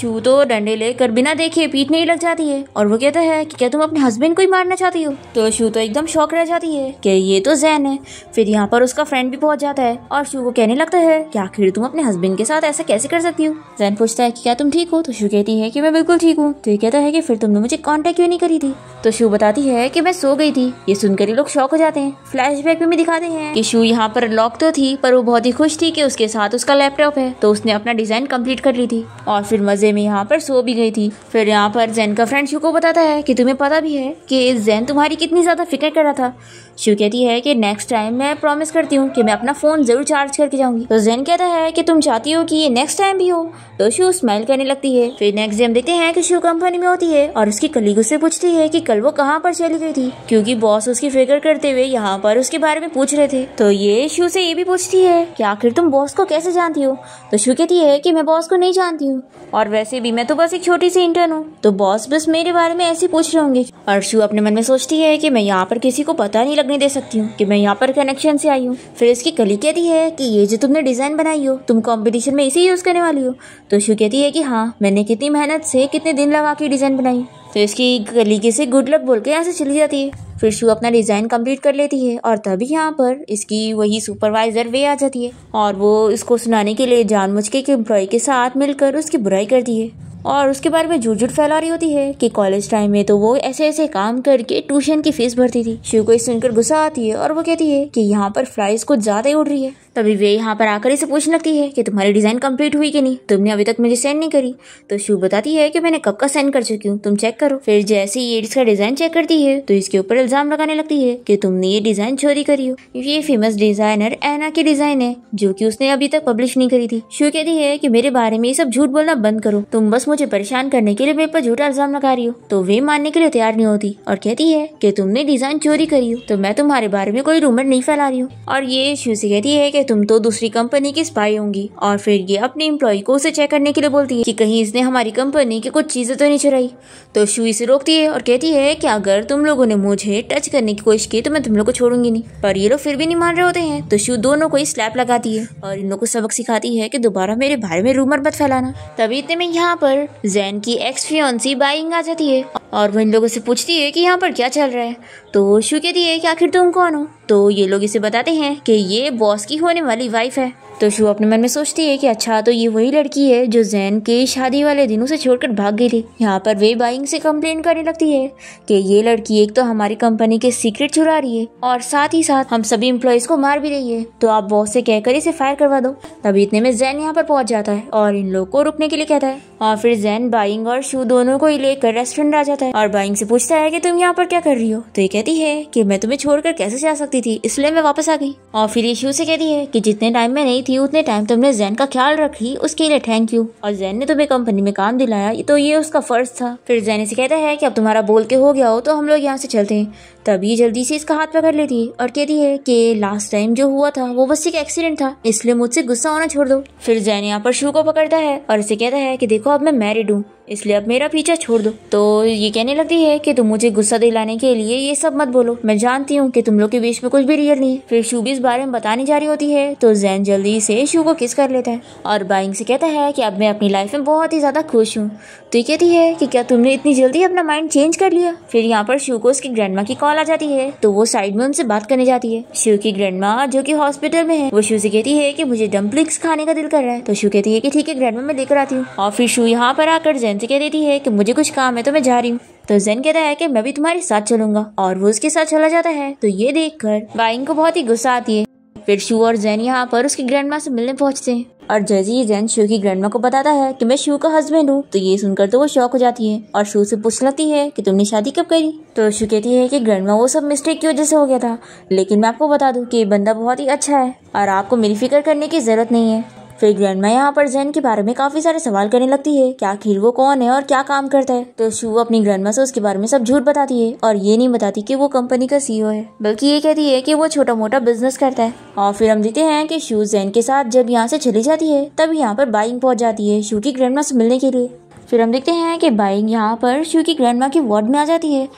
शू तो डंडे लेकर बिना देखे पीठ नहीं लग जाती है और वो कहता है कि क्या तुम अपने हस्बैंड को ही मारना चाहती हो तो शू तो एकदम शौक रह जाती है कि ये तो जैन है फिर यहाँ पर उसका फ्रेंड भी पहुंच जाता है और शू को कहने लगता है कि आखिर तुम अपने हस्बैंड के साथ ऐसा कैसे कर सकती हो जैन पूछता है कि क्या तुम ठीक हो तो शू कहती है कि मैं बिल्कुल ठीक हूँ तो ये कहता है कि फिर तुमने मुझे कांटेक्ट क्यों नहीं करी थी तो शू बताती है कि मैं सो गई थी ये सुनकर ये लोग शौक हो जाते हैं फ्लैशबैक में भी दिखाते हैं की शू यहाँ पर लॉक तो थी पर वो बहुत ही खुश थी की उसके साथ उसका लैपटॉप है तो उसने अपना डिजाइन कम्प्लीट कर ली थी और फिर मजे में यहाँ पर सो भी गई थी फिर यहाँ पर जैन का फ्रेंड शू को बताता है की तुम्हें पता भी है की जैन तुम्हारी कितनी ज्यादा फिक्र कर रहा था शू कहती है कि नेक्स्ट टाइम मैं प्रॉमिस करती हूँ कि मैं अपना फोन जरूर चार्ज करके जाऊंगी तो जैन जैन कहता है कि तुम चाहती हो कि ये नेक्स्ट टाइम भी हो तो शू स्माइल करने लगती है फिर नेक्स्ट डे हम देखते हैं कि शू कंपनी में होती है और उसकी कलीग उससे पूछती है कि कल वो कहाँ पर चली गई थी क्योंकि बॉस उसकी फिक्र करते हुए यहाँ पर उसके बारे में पूछ रहे थे तो ये शू से ये भी पूछती है कि आखिर तुम बॉस को कैसे जानती हो तो शू कहती है कि मैं बॉस को नहीं जानती हूँ और वैसे भी मैं तो बस एक छोटी सी इंटर्न हूँ तो बॉस बस मेरे बारे में ऐसे पूछ रहे होंगे और शू अपने मन में सोचती है कि मैं यहाँ पर किसी को पता नहीं लगने दे सकती हूँ कि मैं यहाँ पर कनेक्शन से आई हूँ फिर इसकी कली कहती है कि ये जो तुमने डिजाइन डिज़ाइन बनाई हो तुम कॉम्पिटिशन में इसे यूज़ करने वाली हो तो शू कहती है कि हाँ मैंने कितनी मेहनत से कितने दिन लगा के डिज़ाइन बनाई तो इसकी कलीके से गुड लक बोल के यहाँ से चली जाती है फिर शू अपना डिज़ाइन कंप्लीट कर लेती है और तभी यहाँ पर इसकी वही सुपरवाइज़र वे आ जाती है और वो इसको सुनाने के लिए जान के एक एम्प्लॉय के साथ मिलकर उसकी बुराई करती है और उसके बारे में झूठ झूठ फैला रही होती है कि कॉलेज टाइम में तो वो ऐसे ऐसे काम करके ट्यूशन की फीस भरती थी शिव को सुनकर गुस्सा आती है और वो कहती है कि यहाँ पर फ्राइज कुछ ज़्यादा ही उड़ रही है तभी वे यहाँ पर आकर इसे पूछने लगती है कि तुम्हारी डिज़ाइन कंप्लीट हुई कि नहीं तुमने अभी तक मुझे सेंड नहीं करी तो शिव बताती है कि मैंने कब का सेंड कर चुकी हूँ तुम चेक करो फिर जैसे ही ये इसका डिज़ाइन चेक करती है तो इसके ऊपर इल्ज़ाम लगाने लगती है कि तुमने ये डिज़ाइन चोरी करी हो ये फेमस डिज़ाइनर एना की डिज़ाइन है जो की उसने अभी तक पब्लिश नहीं करी थी शिव कहती है की मेरे बारे में ये सब झूठ बोलना बंद करो तुम बस मुझे परेशान करने के लिए मेरे पर झूठा इल्ज़ाम लगा रही हो तो वे मानने के लिए तैयार नहीं होती और कहती है की तुमने डिज़ाइन चोरी करी हो तो मैं तुम्हारे बारे में कोई रूमर नहीं फैला रही हूँ और ये शिव से कहती है कि तुम तो दूसरी कंपनी की स्पाई होंगी और फिर ये अपने इम्प्लॉई को उसे चेक करने के लिए बोलती है कि कहीं इसने हमारी कंपनी की कुछ चीज़ें तो नहीं चुराई तो शू इसे रोकती है और कहती है कि अगर तुम लोगों ने मुझे टच करने की कोशिश की तो मैं तुम लोग को छोड़ूंगी नहीं पर ये लोग फिर भी नहीं मान रहे होते हैं तो शू दोनों को ही स्लैप लगाती है और इन लोग को सबक सिखाती है कि दोबारा मेरे बारे में रूमर मत फैलाना तभी इतने में यहाँ पर जैन की एक्स फ्योन्सी बाइंग आ जाती है और वह इन लोगों से पूछती है कि यहाँ पर क्या चल रहा है तो वो शू कहती है कि आखिर तुम कौन हो तो ये लोग इसे बताते हैं कि ये बॉस की होने वाली वाइफ है तो शू अपने मन में सोचती है कि अच्छा तो ये वही लड़की है जो जैन के शादी वाले दिन उसे छोड़कर भाग गई थी यहाँ पर वे बाइंग से कंप्लेन करने लगती है कि ये लड़की एक तो हमारी कंपनी के सीक्रेट चुरा रही है और साथ ही साथ हम सभी इम्प्लॉयज को मार भी रही है तो आप बॉस से कहकर इसे फायर करवा दो तभी इतने में जैन यहाँ पर पहुंच जाता है और इन लोग को रुकने के लिए कहता है और फिर जैन बाइंग और शू दोनों को ही लेकर रेस्टोरेंट आ जाता है और बाइंग से पूछता है कि तुम यहाँ पर क्या कर रही हो तो ये कहती है कि मैं तुम्हें छोड़कर कैसे जा सकती थी इसलिए मैं वापस आ गई और फिर ये शू से कहती है कि जितने टाइम में नहीं थी उतने टाइम तुमने जैन का ख्याल रखी उसके लिए थैंक यू और जैन ने तुम्हें कंपनी में काम दिलाया तो ये उसका फर्ज था फिर जैन से कहता है कि अब तुम्हारा बोल के हो गया हो तो हम लोग यहाँ से चलते हैं तभी जल्दी से इसका हाथ पकड़ लेती है और कहती है कि लास्ट टाइम जो हुआ था वो बस एक एक्सीडेंट था इसलिए मुझसे गुस्सा होना छोड़ दो फिर जैन यहाँ पर शू को पकड़ता है और इसे कहता है कि देखो अब मैं मैरिड हूँ इसलिए अब मेरा पीछा छोड़ दो तो ये कहने लगती है कि तुम मुझे गुस्सा दिलाने के लिए ये सब मत बोलो मैं जानती हूँ कि तुम लोग के बीच में कुछ भी रियल नहीं है फिर शू भी इस बारे में बताने जा रही होती है तो जैन जल्दी से शू को किस कर लेता है और बाइंग से कहता है कि अब मैं अपनी लाइफ में बहुत ही ज़्यादा खुश हूँ तो ये कहती है कि क्या तुमने इतनी जल्दी अपना माइंड चेंज कर लिया फिर यहाँ पर शू को उसकी ग्रैंड की कॉल आ जाती है तो वो साइड में उनसे बात करने जाती है शिव की ग्रैंड जो की हॉस्पिटल में है वो शिव से कहती है की मुझे डम्पलिंग्स खाने का दिल कर रहा है तो शिव कहती है की ठीक है ग्रैंड मैं लेकर आती हूँ और फिर शिव यहाँ पर आकर जैन से कह देती है की मुझे कुछ काम है तो मैं जा रही हूँ तो जैन कहता है कि मैं भी तुम्हारे साथ चलूंगा और वो उसके साथ चला जाता है तो ये देखकर बाइंग को बहुत ही गुस्सा आती है फिर शू और जैन यहाँ पर उसकी ग्रैंड से मिलने पहुंचते हैं और जैसे ही जैन शिव की ग्रैंडमा को बताता है कि मैं शिव का हस्बैंड हूँ तो ये सुनकर तो वो शौक हो जाती है और शिव से पूछ लेती है कि तुमने शादी कब करी तो शिव कहती है कि ग्रैंडमा वो सब मिस्टेक की वजह से हो गया था लेकिन मैं आपको बता दूँ कि ये बंदा बहुत ही अच्छा है और आपको मेरी फिक्र करने की जरूरत नहीं है फिर ग्रैंडमा यहाँ पर जैन के बारे में काफ़ी सारे सवाल करने लगती है क्या आखिर वो कौन है और क्या काम करता है तो शिव अपनी ग्रैंडमा से उसके बारे में सब झूठ बताती है और ये नहीं बताती कि वो कंपनी का सीईओ e है बल्कि ये कहती है कि वो छोटा मोटा बिजनेस करता है और फिर हम देखते हैं कि शिव जैन के साथ जब यहाँ से चली जाती है तब यहाँ पर बाइंग पहुँच जाती है शिव की ग्रैंड से मिलने के लिए फिर हम देखते हैं कि बाइंग यहाँ पर शिव की ग्रैंडमा के वार्ड में आ जाती है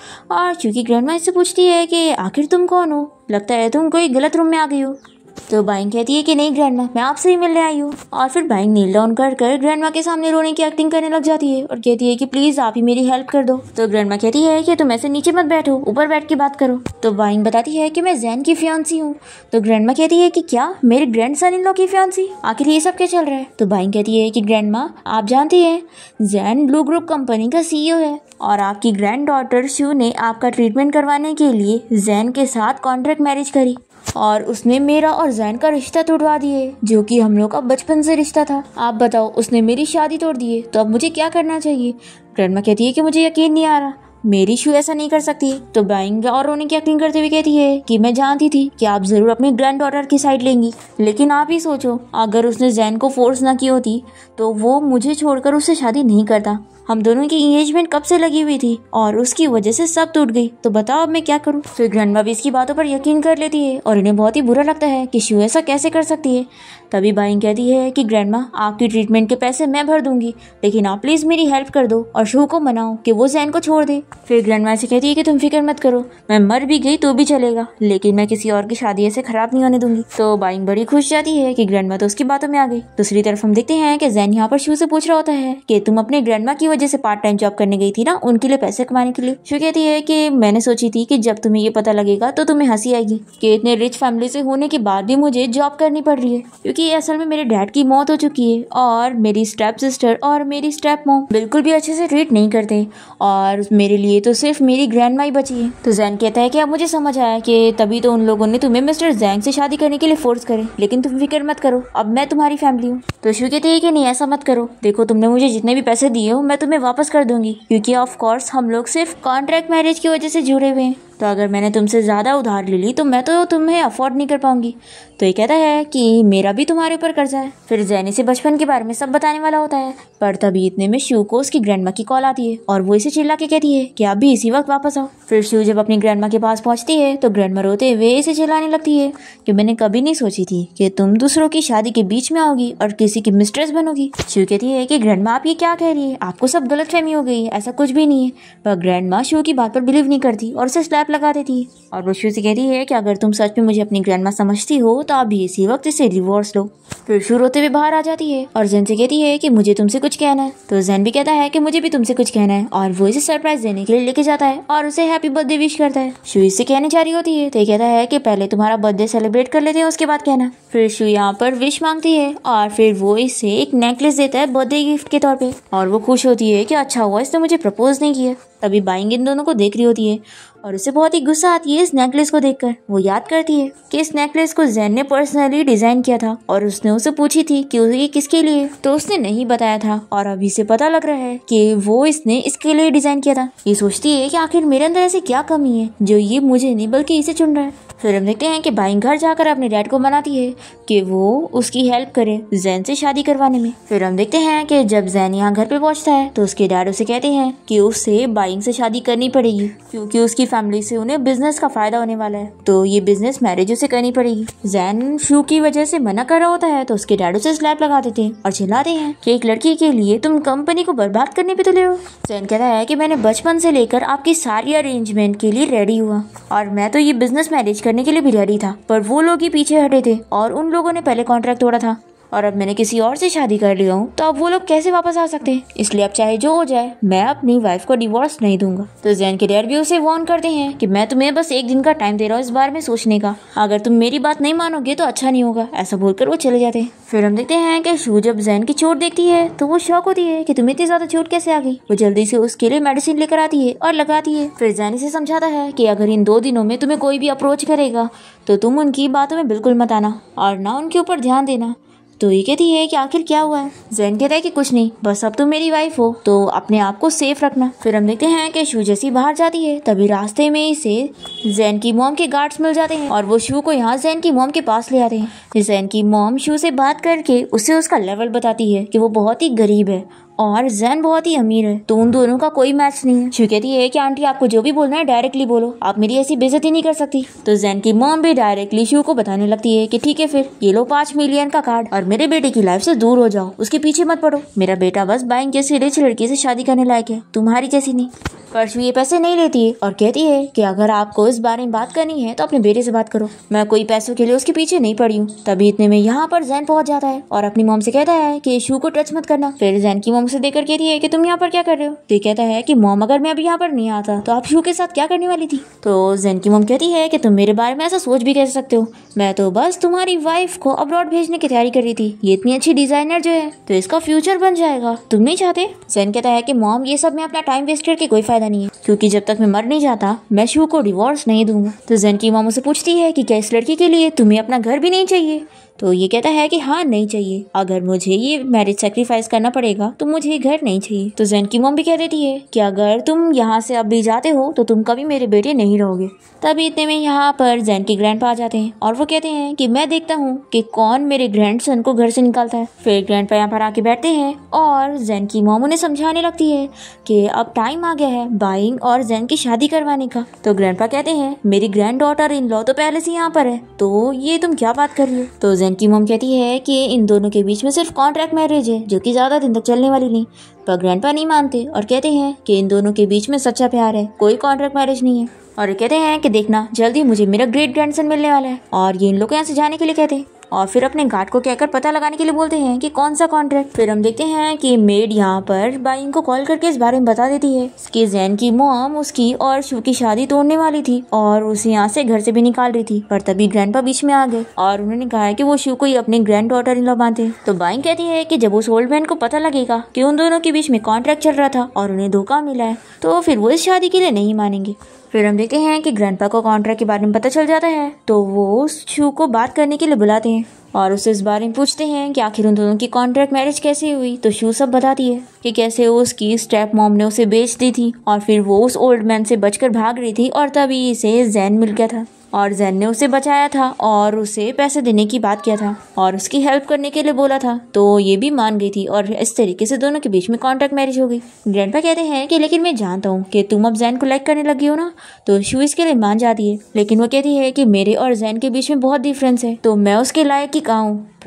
और शिव की माँ इससे पूछती है कि आखिर तुम कौन हो लगता है तुम कोई गलत रूम में आ गई हो तो बाइंग कहती है कि नहीं ग्रैंड मा मैं आपसे ही मिलने आई हूँ और फिर बाइंग नील डाउन कर कर ग्रैंडमा के सामने रोने की एक्टिंग करने लग जाती है और कहती है कि प्लीज़ आप ही मेरी हेल्प कर दो तो ग्रैंडमा कहती है कि तुम ऐसे नीचे मत बैठो ऊपर बैठ के बात करो तो बाइंग बताती है कि मैं जैन की फ्यांसी हूँ तो ग्रैंड मा कहती है कि क्या मेरे ग्रैंड सन इन लॉ की फ्यांसी आखिर ये सब क्या चल रहा है तो बाइंग कहती है कि माँ आप जानती है जैन ब्लू ग्रुप कंपनी का सीईओ e है और आपकी ग्रैंड डॉटर शू ने आपका ट्रीटमेंट करवाने के लिए जैन के साथ कॉन्ट्रैक्ट मैरिज करी और उसने मेरा और जैन का रिश्ता तोड़वा दिए जो कि हम लोग का बचपन से रिश्ता था आप बताओ उसने मेरी शादी तोड़ दी है तो अब मुझे क्या करना चाहिए ग्रैंडमा कहती है कि मुझे यकीन नहीं आ रहा मेरी शू ऐसा नहीं कर सकती तो बाइंग और रोने की एक्टिंग करते हुए कहती है कि मैं जानती थी कि आप ज़रूर अपनी ग्रैंड डॉटर की साइड लेंगी लेकिन आप ही सोचो अगर उसने जैन को फोर्स ना की होती तो वो मुझे छोड़कर उससे शादी नहीं करता हम दोनों की इंगेजमेंट कब से लगी हुई थी और उसकी वजह से सब टूट गई तो बताओ अब मैं क्या करूँ फिर मा भी इसकी बातों पर यकीन कर लेती है और इन्हें बहुत ही बुरा लगता है कि शिव ऐसा कैसे कर सकती है तभी बाइंग कहती है कि ग्रैंडमा आपकी ट्रीटमेंट के पैसे मैं भर दूंगी लेकिन आप प्लीज़ मेरी हेल्प कर दो और शो को मनाओ कि वो जैन को छोड़ दे फिर मा से कहती है कि तुम फिक्र मत करो मैं मर भी गई तो भी चलेगा लेकिन मैं किसी और की शादी ऐसे ख़राब नहीं होने दूंगी तो बाइंग बड़ी खुश जाती है कि मा तो उसकी बातों में आ गई दूसरी तरफ हम देखते हैं कि जैन यहाँ पर शिव से पूछ रहा होता है कि तुम अपने ग्रैंडमा की वजह से पार्ट टाइम जॉब करने गई थी ना उनके लिए पैसे कमाने के लिए शो कहती है कि मैंने सोची थी कि जब तुम्हें ये पता लगेगा तो तुम्हें हंसी आएगी कि इतने रिच फैमिली से होने के बाद भी मुझे जॉब करनी पड़ रही है क्योंकि असल में मेरे डैड की मौत हो चुकी है और मेरी स्टेप सिस्टर और मेरी स्टेप मॉम बिल्कुल भी अच्छे से ट्रीट नहीं करते और मेरे लिए तो सिर्फ मेरी ग्रैंड माई बची है तो जैन कहता है कि अब मुझे समझ आया कि तभी तो उन लोगों ने तुम्हें मिस्टर जैंग से शादी करने के लिए फोर्स करे लेकिन तुम फिक्र मत करो अब मैं तुम्हारी फैमिली हूँ तो शो कहती है कि नहीं ऐसा मत करो देखो तुमने मुझे जितने भी पैसे दिए हो मैं तुम्हें वापस कर दूंगी क्योंकि ऑफ कोर्स हम लोग सिर्फ कॉन्ट्रैक्ट मैरिज की वजह से जुड़े हुए हैं तो अगर मैंने तुमसे ज़्यादा उधार ले ली तो मैं तो तुम्हें अफोर्ड नहीं कर पाऊंगी तो ये कहता है कि मेरा भी तुम्हारे ऊपर कर्जा है फिर जैनी से बचपन के बारे में सब बताने वाला होता है पर तभी इतने में शिव को उसकी ग्रैंड की कॉल आती है और वो इसे चिल्ला के कहती है कि आप भी इसी वक्त वापस आओ फिर शिव जब अपनी ग्रैंड के पास पहुंचती है तो ग्रैंड रोते हुए इसे चिल्लाने लगती है कि मैंने कभी नहीं सोची थी कि तुम दूसरों की शादी के बीच में आओगी और किसी की मिस्ट्रेस बनोगी शिव कहती है की ग्रैंड आप ये क्या कह रही है आपको सब गलत फहमी हो गई है ऐसा कुछ भी नहीं है पर ग्रैंड शिव की बात पर बिलीव नहीं करती और उसे स्लैप लगा देती है और वो शिव से कहती है कि अगर तुम सच में मुझे अपनी ग्रैंड समझती हो तो आप भी इसी वक्त इसे डिवोर्स लो फिर शुरू रोते हुए बाहर आ जाती है और जन से कहती है कि मुझे तुमसे कुछ कुछ कहना है तो जैन भी कहता है कि मुझे भी तुमसे कुछ कहना है और वो इसे सरप्राइज देने के लिए लेके जाता है और उसे हैप्पी बर्थडे विश करता है शुई से कहने जा रही होती है तो ये कहता है कि पहले तुम्हारा बर्थडे सेलिब्रेट कर लेते हैं उसके बाद कहना फिर शु यहाँ पर विश मांगती है और फिर वो इसे एक नेकलेस देता है बर्थडे गिफ्ट के तौर पर और वो खुश होती है की अच्छा हुआ इसने मुझे प्रपोज नहीं किया तभी बाइंग इन दोनों को देख रही होती है और उसे बहुत ही गुस्सा आती है इस नेकलेस को देखकर वो याद करती है कि इस नेकलेस को जैन ने पर्सनली डिजाइन किया था और उसने उसे पूछी थी कि ये किसके लिए तो उसने नहीं बताया था और अभी से पता लग रहा है कि वो इसने इसके लिए डिजाइन किया था ये सोचती है कि आखिर मेरे अंदर ऐसी क्या कमी है जो ये मुझे नहीं बल्कि इसे चुन रहा है फिर हम देखते हैं कि बाइंग घर जाकर अपने डैड को मनाती है कि वो उसकी हेल्प करे जैन से शादी करवाने में फिर हम देखते हैं कि जब जैन यहाँ घर पे पहुंचता है तो उसके डैड उसे कहते हैं कि उसे बाइंग फ्लाइंग से शादी करनी पड़ेगी क्योंकि उसकी फैमिली से उन्हें बिजनेस का फायदा होने वाला है तो ये बिजनेस मैरिज से करनी पड़ेगी जैन शू की वजह से मना कर रहा होता है तो उसके डैड उसे स्लैप लगा देते हैं और चिल्लाते हैं कि एक लड़की के लिए तुम कंपनी को बर्बाद करने पे तुले हो जैन कहता है कि मैंने बचपन से लेकर आपकी सारी अरेंजमेंट के लिए रेडी हुआ और मैं तो ये बिजनेस मैरिज करने के लिए भी रेडी था पर वो लोग ही पीछे हटे थे और उन लोगों ने पहले कॉन्ट्रैक्ट तोड़ा था और अब मैंने किसी और से शादी कर लिया हूँ तो अब वो लोग कैसे वापस आ सकते हैं इसलिए अब चाहे जो हो जाए मैं अपनी वाइफ को डिवोर्स नहीं दूंगा तो जैन के डैड भी उसे वार्न करते हैं कि मैं तुम्हें बस एक दिन का टाइम दे रहा हूँ इस बारे में सोचने का अगर तुम मेरी बात नहीं मानोगे तो अच्छा नहीं होगा ऐसा बोलकर वो चले जाते हैं फिर हम देखते हैं कि शू जब जैन की चोट देखती है तो वो शौक होती है कि तुम्हें इतनी ज्यादा चोट कैसे आ गई वो जल्दी से उसके लिए मेडिसिन लेकर आती है और लगाती है फिर जैन इसे समझाता है कि अगर इन दो दिनों में तुम्हें कोई भी अप्रोच करेगा तो तुम उनकी बातों में बिल्कुल मत आना और ना उनके ऊपर ध्यान देना तो ये कहती है कि आखिर क्या हुआ है जैन कहता है कि कुछ नहीं बस अब तुम मेरी वाइफ हो तो अपने आप को सेफ रखना फिर हम देखते हैं कि शू जैसी बाहर जाती है तभी रास्ते में इसे जैन की मोम के गार्ड्स मिल जाते हैं और वो शू को यहाँ जैन की मोम के पास ले आते हैं जैन की मोम शू से बात करके उसे उसका लेवल बताती है कि वो बहुत ही गरीब है और जैन बहुत ही अमीर है तो उन दोनों का कोई मैच नहीं है शिव कहती है कि आंटी आपको जो भी बोलना है डायरेक्टली बोलो आप मेरी ऐसी बेजती नहीं कर सकती तो जैन की मॉम भी डायरेक्टली शिव को बताने लगती है कि ठीक है फिर ये लो पांच मिलियन का कार्ड और मेरे बेटे की लाइफ से दूर हो जाओ उसके पीछे मत पड़ो मेरा बेटा बस बैंक जैसी रिच लड़की से शादी करने लायक है तुम्हारी जैसी नहीं पर शू ये पैसे नहीं लेती है और कहती है कि अगर आपको इस बारे में बात करनी है तो अपने बेटे से बात करो मैं कोई पैसों के लिए उसके पीछे नहीं पड़ी हूँ तभी इतने में यहाँ पर जैन पहुंच जाता है और अपनी मोम से कहता है कि शिव को टच मत करना फिर जैन की मोम से देकर कहती है कि तुम यहाँ पर क्या कर रहे हो तो कहता है कि मोम अगर मैं अभी यहाँ पर नहीं आता तो आप शू के साथ क्या करने वाली थी तो जैन की मोम कहती है कि तुम मेरे बारे में ऐसा सोच भी कह सकते हो मैं तो बस तुम्हारी वाइफ को अब्रॉड भेजने की तैयारी कर रही थी ये इतनी अच्छी डिजाइनर जो है तो इसका फ्यूचर बन जाएगा तुम नहीं चाहते जैन कहता है की मोम ये सब में अपना टाइम वेस्ट करके कोई फायदा नहीं है क्यूँकी जब तक मैं मर नहीं जाता मैं शू को डिवोर्स नहीं दूंगा तो जैन की मोम उसे पूछती है की क्या इस लड़की के लिए तुम्हें अपना घर भी नहीं चाहिए तो ये कहता है कि हाँ नहीं चाहिए अगर मुझे ये मैरिज सेक्रीफाइस करना पड़ेगा तो मुझे घर नहीं चाहिए तो जैन की मोम भी कह देती है कि अगर तुम यहाँ से अब भी जाते हो तो तुम कभी मेरे बेटे नहीं रहोगे तभी इतने में यहाँ पर जैन के ग्रैंड आ जाते हैं और वो कहते हैं कि मैं देखता हूँ कि कौन मेरे ग्रैंड सन को घर से निकालता है फिर ग्रैंड यहाँ पर आके बैठते हैं और जैन की मोम उन्हें समझाने लगती है कि अब टाइम आ गया है बाइंग और जैन की शादी करवाने का तो ग्रैंड कहते हैं मेरी ग्रैंड डॉटर इन लॉ तो पहले से यहाँ पर है तो ये तुम क्या बात कर रही हो तो जैन मोम कहती है कि इन दोनों के बीच में सिर्फ कॉन्ट्रैक्ट मैरिज है जो कि ज़्यादा दिन तक चलने वाली नहीं पर ग्रैंड नहीं मानते और कहते हैं कि इन दोनों के बीच में सच्चा प्यार है कोई कॉन्ट्रैक्ट मैरिज नहीं है और कहते हैं कि देखना जल्दी मुझे मेरा ग्रेट ग्रैंडसन मिलने वाला है और ये इन लोग को यहाँ से जाने के लिए कहते हैं और फिर अपने गार्ड को कहकर पता लगाने के लिए बोलते हैं कि कौन सा कॉन्ट्रैक्ट फिर हम देखते हैं कि मेड यहाँ पर बाइन को कॉल करके इस बारे में बता देती है कि जैन की मोम उसकी और शिव की शादी तोड़ने वाली थी और उसे यहाँ से घर से भी निकाल रही थी पर तभी ग्रैंड बीच में आ गए और उन्होंने कहा की वो शिव को ही अपने ग्रैंड डॉटर इन लॉ बांधे तो बाइन कहती है की जब उस ओल्ड मैन को पता लगेगा की उन दोनों के बीच में कॉन्ट्रैक्ट चल रहा था और उन्हें धोखा मिला है तो फिर वो इस शादी के लिए नहीं मानेंगे फिर हम देखते हैं कि ग्रैंडपा को कॉन्ट्रैक्ट के बारे में पता चल जाता है तो वो उस शू को बात करने के लिए बुलाते हैं और उसे इस बारे में पूछते हैं कि आखिर उन दोनों की कॉन्ट्रैक्ट मैरिज कैसे हुई तो शू सब बताती है कि कैसे उसकी स्टेप मॉम ने उसे बेच दी थी और फिर वो उस ओल्ड मैन से बचकर भाग रही थी और तभी इसे जैन मिल गया था और जैन ने उसे बचाया था और उसे पैसे देने की बात किया था और उसकी हेल्प करने के लिए बोला था तो ये भी मान गई थी और इस तरीके से दोनों के बीच में कॉन्ट्रैक्ट मैरिज हो गई ग्रैंडपा कहते हैं कि लेकिन मैं जानता हूँ कि तुम अब जैन को लाइक करने लगी हो ना तो शू इसके लिए मान जाती है लेकिन वो कहती है कि मेरे और जैन के बीच में बहुत डिफरेंस है तो मैं उसके लायक ही कहा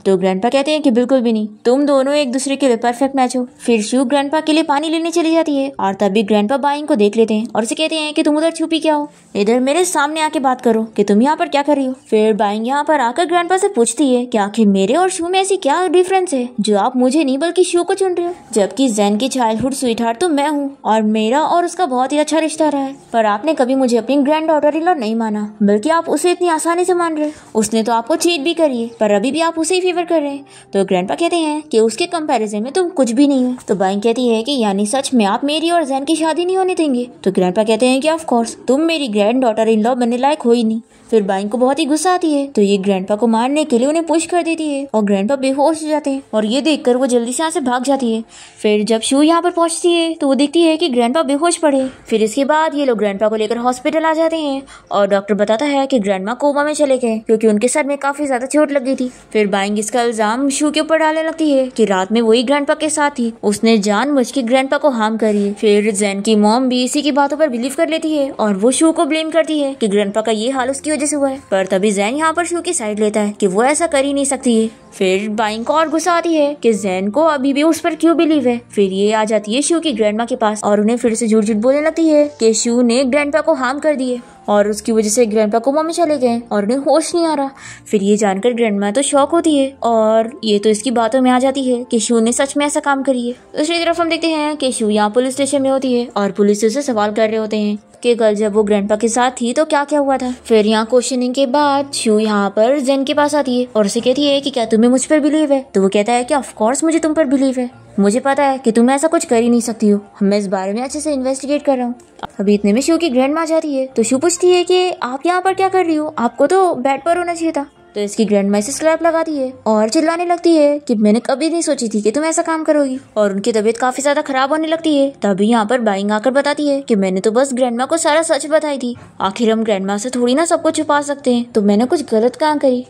तो ग्रैंडपा कहते हैं कि बिल्कुल भी नहीं तुम दोनों एक दूसरे के लिए परफेक्ट मैच हो फिर शिव ग्रैंडपा के लिए पानी लेने चली जाती है और तभी ग्रैंडपा बाइंग को देख लेते हैं और उसे कहते हैं कि तुम उधर छुपी क्या हो इधर मेरे सामने आके बात करो कि तुम यहाँ पर क्या कर रही हो फिर बाइंग यहाँ पर आकर ग्रैंडपा से पूछती है कि आखिर मेरे और शिव में ऐसी क्या डिफरेंस है जो आप मुझे नहीं बल्कि शिव को चुन रहे हो जबकि जैन की चाइल्ड स्वीट हार्ट तो मैं हूँ और मेरा और उसका बहुत ही अच्छा रिश्ता रहा है पर आपने कभी मुझे अपनी ग्रैंड डॉटर इन नहीं माना बल्कि आप उसे इतनी आसानी से मान रहे उसने तो आपको चीट भी करी है पर अभी भी आप उसे ही फेवर कर रहे हैं तो ग्रैंडपा कहते हैं कि उसके कंपैरिजन में तुम कुछ भी नहीं हो तो बाइंग कहती है कि यानी सच में आप मेरी और जैन की शादी नहीं होने देंगे तो ग्रैंडपा कहते हैं कि ऑफ कोर्स तुम मेरी ग्रैंड डॉटर इन लॉ बनने लायक हो ही नहीं फिर बाइन को बहुत ही गुस्सा आती है तो ये ग्रैंडपा को मारने के लिए उन्हें पुश कर देती है और ग्रैंडपा बेहोश हो जाते हैं और ये देखकर वो जल्दी से यहाँ से भाग जाती है फिर जब शू यहाँ पर पहुंचती है तो वो देखती है कि ग्रैंडपा बेहोश पड़े फिर इसके बाद ये लोग ग्रैंडपा को लेकर हॉस्पिटल आ जाते हैं और डॉक्टर बताता है की ग्रैंड कोमा में चले गए क्यूँकी उनके सर में काफी ज्यादा चोट लग गई थी फिर बाइंग इसका इल्जाम शू के ऊपर डालने लगती है कि रात में वही ग्रैंड के साथ थी उसने जान जानबूझ के ग्रैंड को हार्म करी फिर जैन की मॉम भी इसी की बातों पर बिलीव कर लेती है और वो शू को ब्लेम करती है कि ग्रैंड का ये हाल उसकी वजह से हुआ है पर तभी जैन यहाँ पर शू की साइड लेता है कि वो ऐसा कर ही नहीं सकती है फिर बाइंग को और गुस्सा आती है कि जैन को अभी भी उस पर क्यों बिलीव है फिर ये आ जाती है शिव की ग्रैंडमा के पास और उन्हें फिर से झूठ झूठ बोलने लगती है कि शिव ने ग्रैंडपा को हार्म कर दिए और उसकी वजह से ग्रैंडपा कोमा में चले गए और उन्हें होश नहीं आ रहा फिर ये जानकर ग्रैंडमा तो शौक होती है और ये तो इसकी बातों में आ जाती है कि शू ने सच में ऐसा काम करी है दूसरी तरफ हम देखते हैं कि शू यहाँ पुलिस स्टेशन में होती है और पुलिस उसे सवाल कर रहे होते हैं कि कल जब वो ग्रैंड के साथ थी तो क्या क्या हुआ था फिर यहाँ क्वेश्चनिंग के बाद शिव यहाँ पर जैन के पास आती है और उसे कहती है कि क्या तुम्हें मुझ पर बिलीव है तो वो कहता है कि ऑफकोर्स मुझे तुम पर बिलीव है मुझे पता है कि तुम ऐसा कुछ कर ही नहीं सकती हो मैं इस बारे में अच्छे से इन्वेस्टिगेट कर रहा हूँ अभी इतने में शिव की ग्रैंड माँ जाती है तो शिव पूछती है कि आप यहाँ पर क्या कर रही हो आपको तो बेड पर होना चाहिए था तो इसकी ग्रैंड माँ से स्लैप लगाती है और चिल्लाने लगती है कि मैंने कभी नहीं सोची थी कि तुम ऐसा काम करोगी और उनकी तबीयत काफी ज्यादा खराब होने लगती है तभी यहाँ पर बाइंग आकर बताती है कि मैंने तो बस ग्रैंड माँ को सारा सच बताई थी आखिर हम ग्रैंड माँ से थोड़ी ना सब कुछ छुपा सकते हैं तो मैंने कुछ गलत काम करी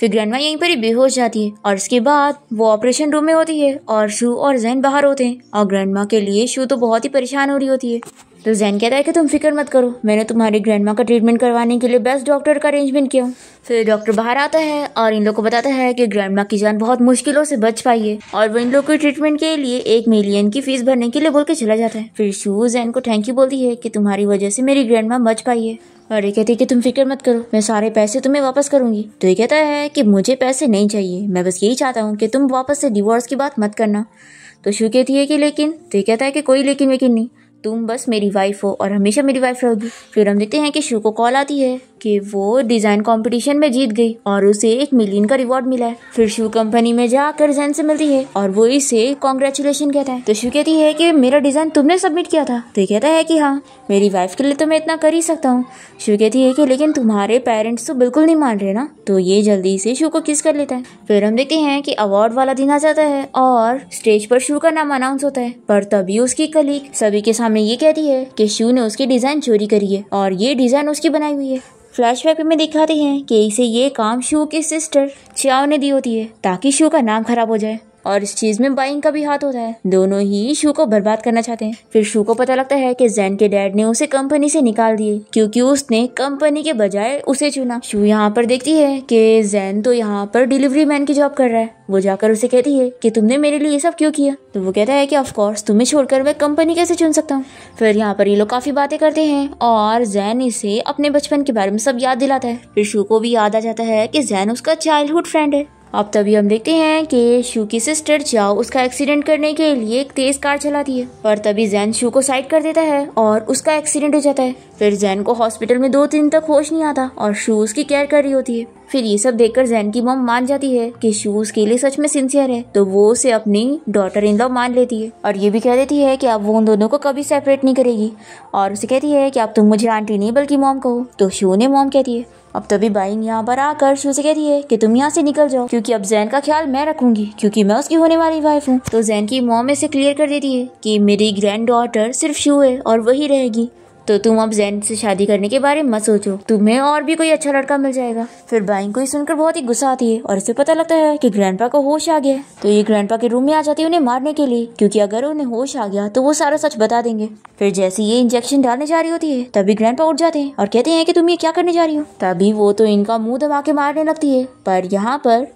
फिर ग्रैंडमा यहीं पर ही बेहोश जाती है और इसके बाद वो ऑपरेशन रूम में होती है और शू और जैन बाहर होते हैं और ग्रैंडमा के लिए शू तो बहुत ही परेशान हो रही होती है तो जैन कहता है कि तुम फिक्र मत करो मैंने तुम्हारी ग्रैंड माँ का ट्रीटमेंट करवाने के लिए बेस्ट डॉक्टर का अरेंजमेंट किया फिर डॉक्टर बाहर आता है और इन लोग को बताता है कि ग्रैंड माँ की जान बहुत मुश्किलों से बच पाई है और वो इन लोग के ट्रीटमेंट के लिए एक मिलियन की फीस भरने के लिए बोल के चला जाता है फिर शू जैन को थैंक यू बोलती है कि तुम्हारी वजह से मेरी ग्रैंड माँ बच पाई है और ये कहती है कि तुम फिक्र मत करो मैं सारे पैसे तुम्हें वापस करूंगी तो ये कहता है कि मुझे पैसे नहीं चाहिए मैं बस यही चाहता हूँ कि तुम वापस से डिवोर्स की बात मत करना तो शू कहती है कि लेकिन तो ये कहता है कि कोई लेकिन वेकिन नहीं तुम बस मेरी वाइफ हो और हमेशा मेरी वाइफ रहोगी फिर हम देते हैं कि शो को कॉल आती है कि वो डिज़ाइन कंपटीशन में जीत गई और उसे एक मिलियन का रिवॉर्ड मिला है फिर शो कंपनी में जाकर जैन से मिलती है और वो इसे कॉन्ग्रेचुलेशन कहता है तो शिव कहती है कि मेरा डिज़ाइन तुमने सबमिट किया था तो कहता है कि हाँ मेरी वाइफ के लिए तो मैं इतना कर ही सकता हूँ शिव कहती है कि लेकिन तुम्हारे पेरेंट्स तो बिल्कुल नहीं मान रहे ना तो ये जल्दी से शो को किस कर लेता है फिर हम देखते हैं कि अवार्ड वाला दिन आ जाता है और स्टेज पर शो का नाम अनाउंस होता है पर तभी उसकी कलीग सभी के सामने हमें ये कहती है कि शू ने उसकी डिज़ाइन चोरी करी है और ये डिज़ाइन उसकी बनाई हुई है फ्लैशबैक में दिखाते हैं कि इसे ये काम शू की सिस्टर चियाओ ने दी होती है ताकि शू का नाम खराब हो जाए और इस चीज़ में बाइंग का भी हाथ होता है दोनों ही शू को बर्बाद करना चाहते हैं फिर शू को पता लगता है कि जैन के डैड ने उसे कंपनी से निकाल दिए क्योंकि उसने कंपनी के बजाय उसे चुना शू यहाँ पर देखती है कि जैन तो यहाँ पर डिलीवरी मैन की जॉब कर रहा है वो जाकर उसे कहती है कि तुमने मेरे लिए ये सब क्यों किया तो वो कहता है कि ऑफकोर्स तुम्हें छोड़कर मैं कंपनी कैसे चुन सकता हूँ फिर यहाँ पर ये लोग काफ़ी बातें करते हैं और जैन इसे अपने बचपन के बारे में सब याद दिलाता है फिर शू को भी याद आ जाता है कि जैन उसका चाइल्डहुड फ्रेंड है अब तभी हम देखते हैं कि शू की सिस्टर चाओ उसका एक्सीडेंट करने के लिए एक तेज कार चलाती है पर तभी जैन शू को साइड कर देता है और उसका एक्सीडेंट हो जाता है फिर जैन को हॉस्पिटल में दो दिन तक होश नहीं आता और शू उसकी केयर कर रही होती है फिर ये सब देखकर जैन की मोम मान जाती है कि शूज के लिए सच में सिंसियर है तो वो उसे अपनी डॉटर इन लॉ मान लेती है और ये भी कह देती है कि अब वो उन दोनों को कभी सेपरेट नहीं करेगी और उसे कहती है कि अब तुम मुझे आंटी नहीं बल्कि मोम कहो तो शू ने मोम कहती है अब तभी बाइंग यहाँ पर आकर शू से कहती है कि तुम यहाँ से निकल जाओ क्योंकि अब जैन का ख्याल मैं रखूंगी क्योंकि मैं उसकी होने वाली वाइफ हूँ तो जैन की मोम इसे क्लियर कर देती है कि मेरी ग्रैंड डॉटर सिर्फ शू है और वही रहेगी तो तुम अब जैन से शादी करने के बारे में मत सोचो तुम्हें और भी कोई अच्छा लड़का मिल जाएगा फिर बाइंग को ये सुनकर बहुत ही गुस्सा आती है और इसे पता लगता है कि ग्रैंडपा को होश आ गया तो ये ग्रैंडपा के रूम में आ जाती है उन्हें मारने के लिए क्योंकि अगर उन्हें होश आ गया तो वो सारा सच बता देंगे फिर जैसे ये इंजेक्शन डालने जा रही होती है तभी ग्रैंड उठ जाते हैं और कहते हैं की तुम ये क्या करने जा रही हो तभी वो तो इनका मुंह दबा के मारने लगती है पर यहाँ पर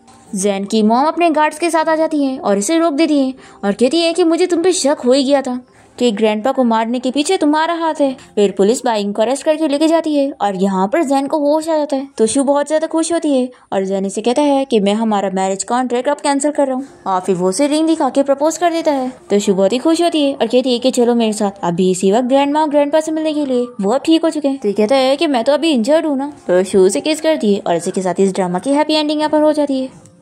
जैन की मोम अपने गार्ड्स के साथ आ जाती है और इसे रोक देती है और कहती है कि मुझे तुम पे शक हो ही गया था कि ग्रैंडपा को मारने के पीछे तुम्हारा हाथ है फिर पुलिस बाइक को अरेस्ट करके लेके जाती है और यहाँ पर जैन को होश आ जाता है तो शिव बहुत ज्यादा खुश होती है और जैन इसे कहता है कि मैं हमारा मैरिज कॉन्ट्रैक्ट अब कैंसिल कर रहा हूँ और फिर वो उसे रिंग दिखा के प्रपोज कर देता है तो शिव बहुत ही खुश होती है और कहती है की चलो मेरे साथ अभी इसी वक्त ग्रैंड माँ ग्रैंड पा से मिलने के लिए वो अब ठीक हो चुके हैं तो कहता है की मैं तो अभी इंजर्ड हूँ ना तो शिव उसे किस करती है और इसी के साथ इस ड्रामा की हैप्पी एंडिंग यहाँ पर हो जाती है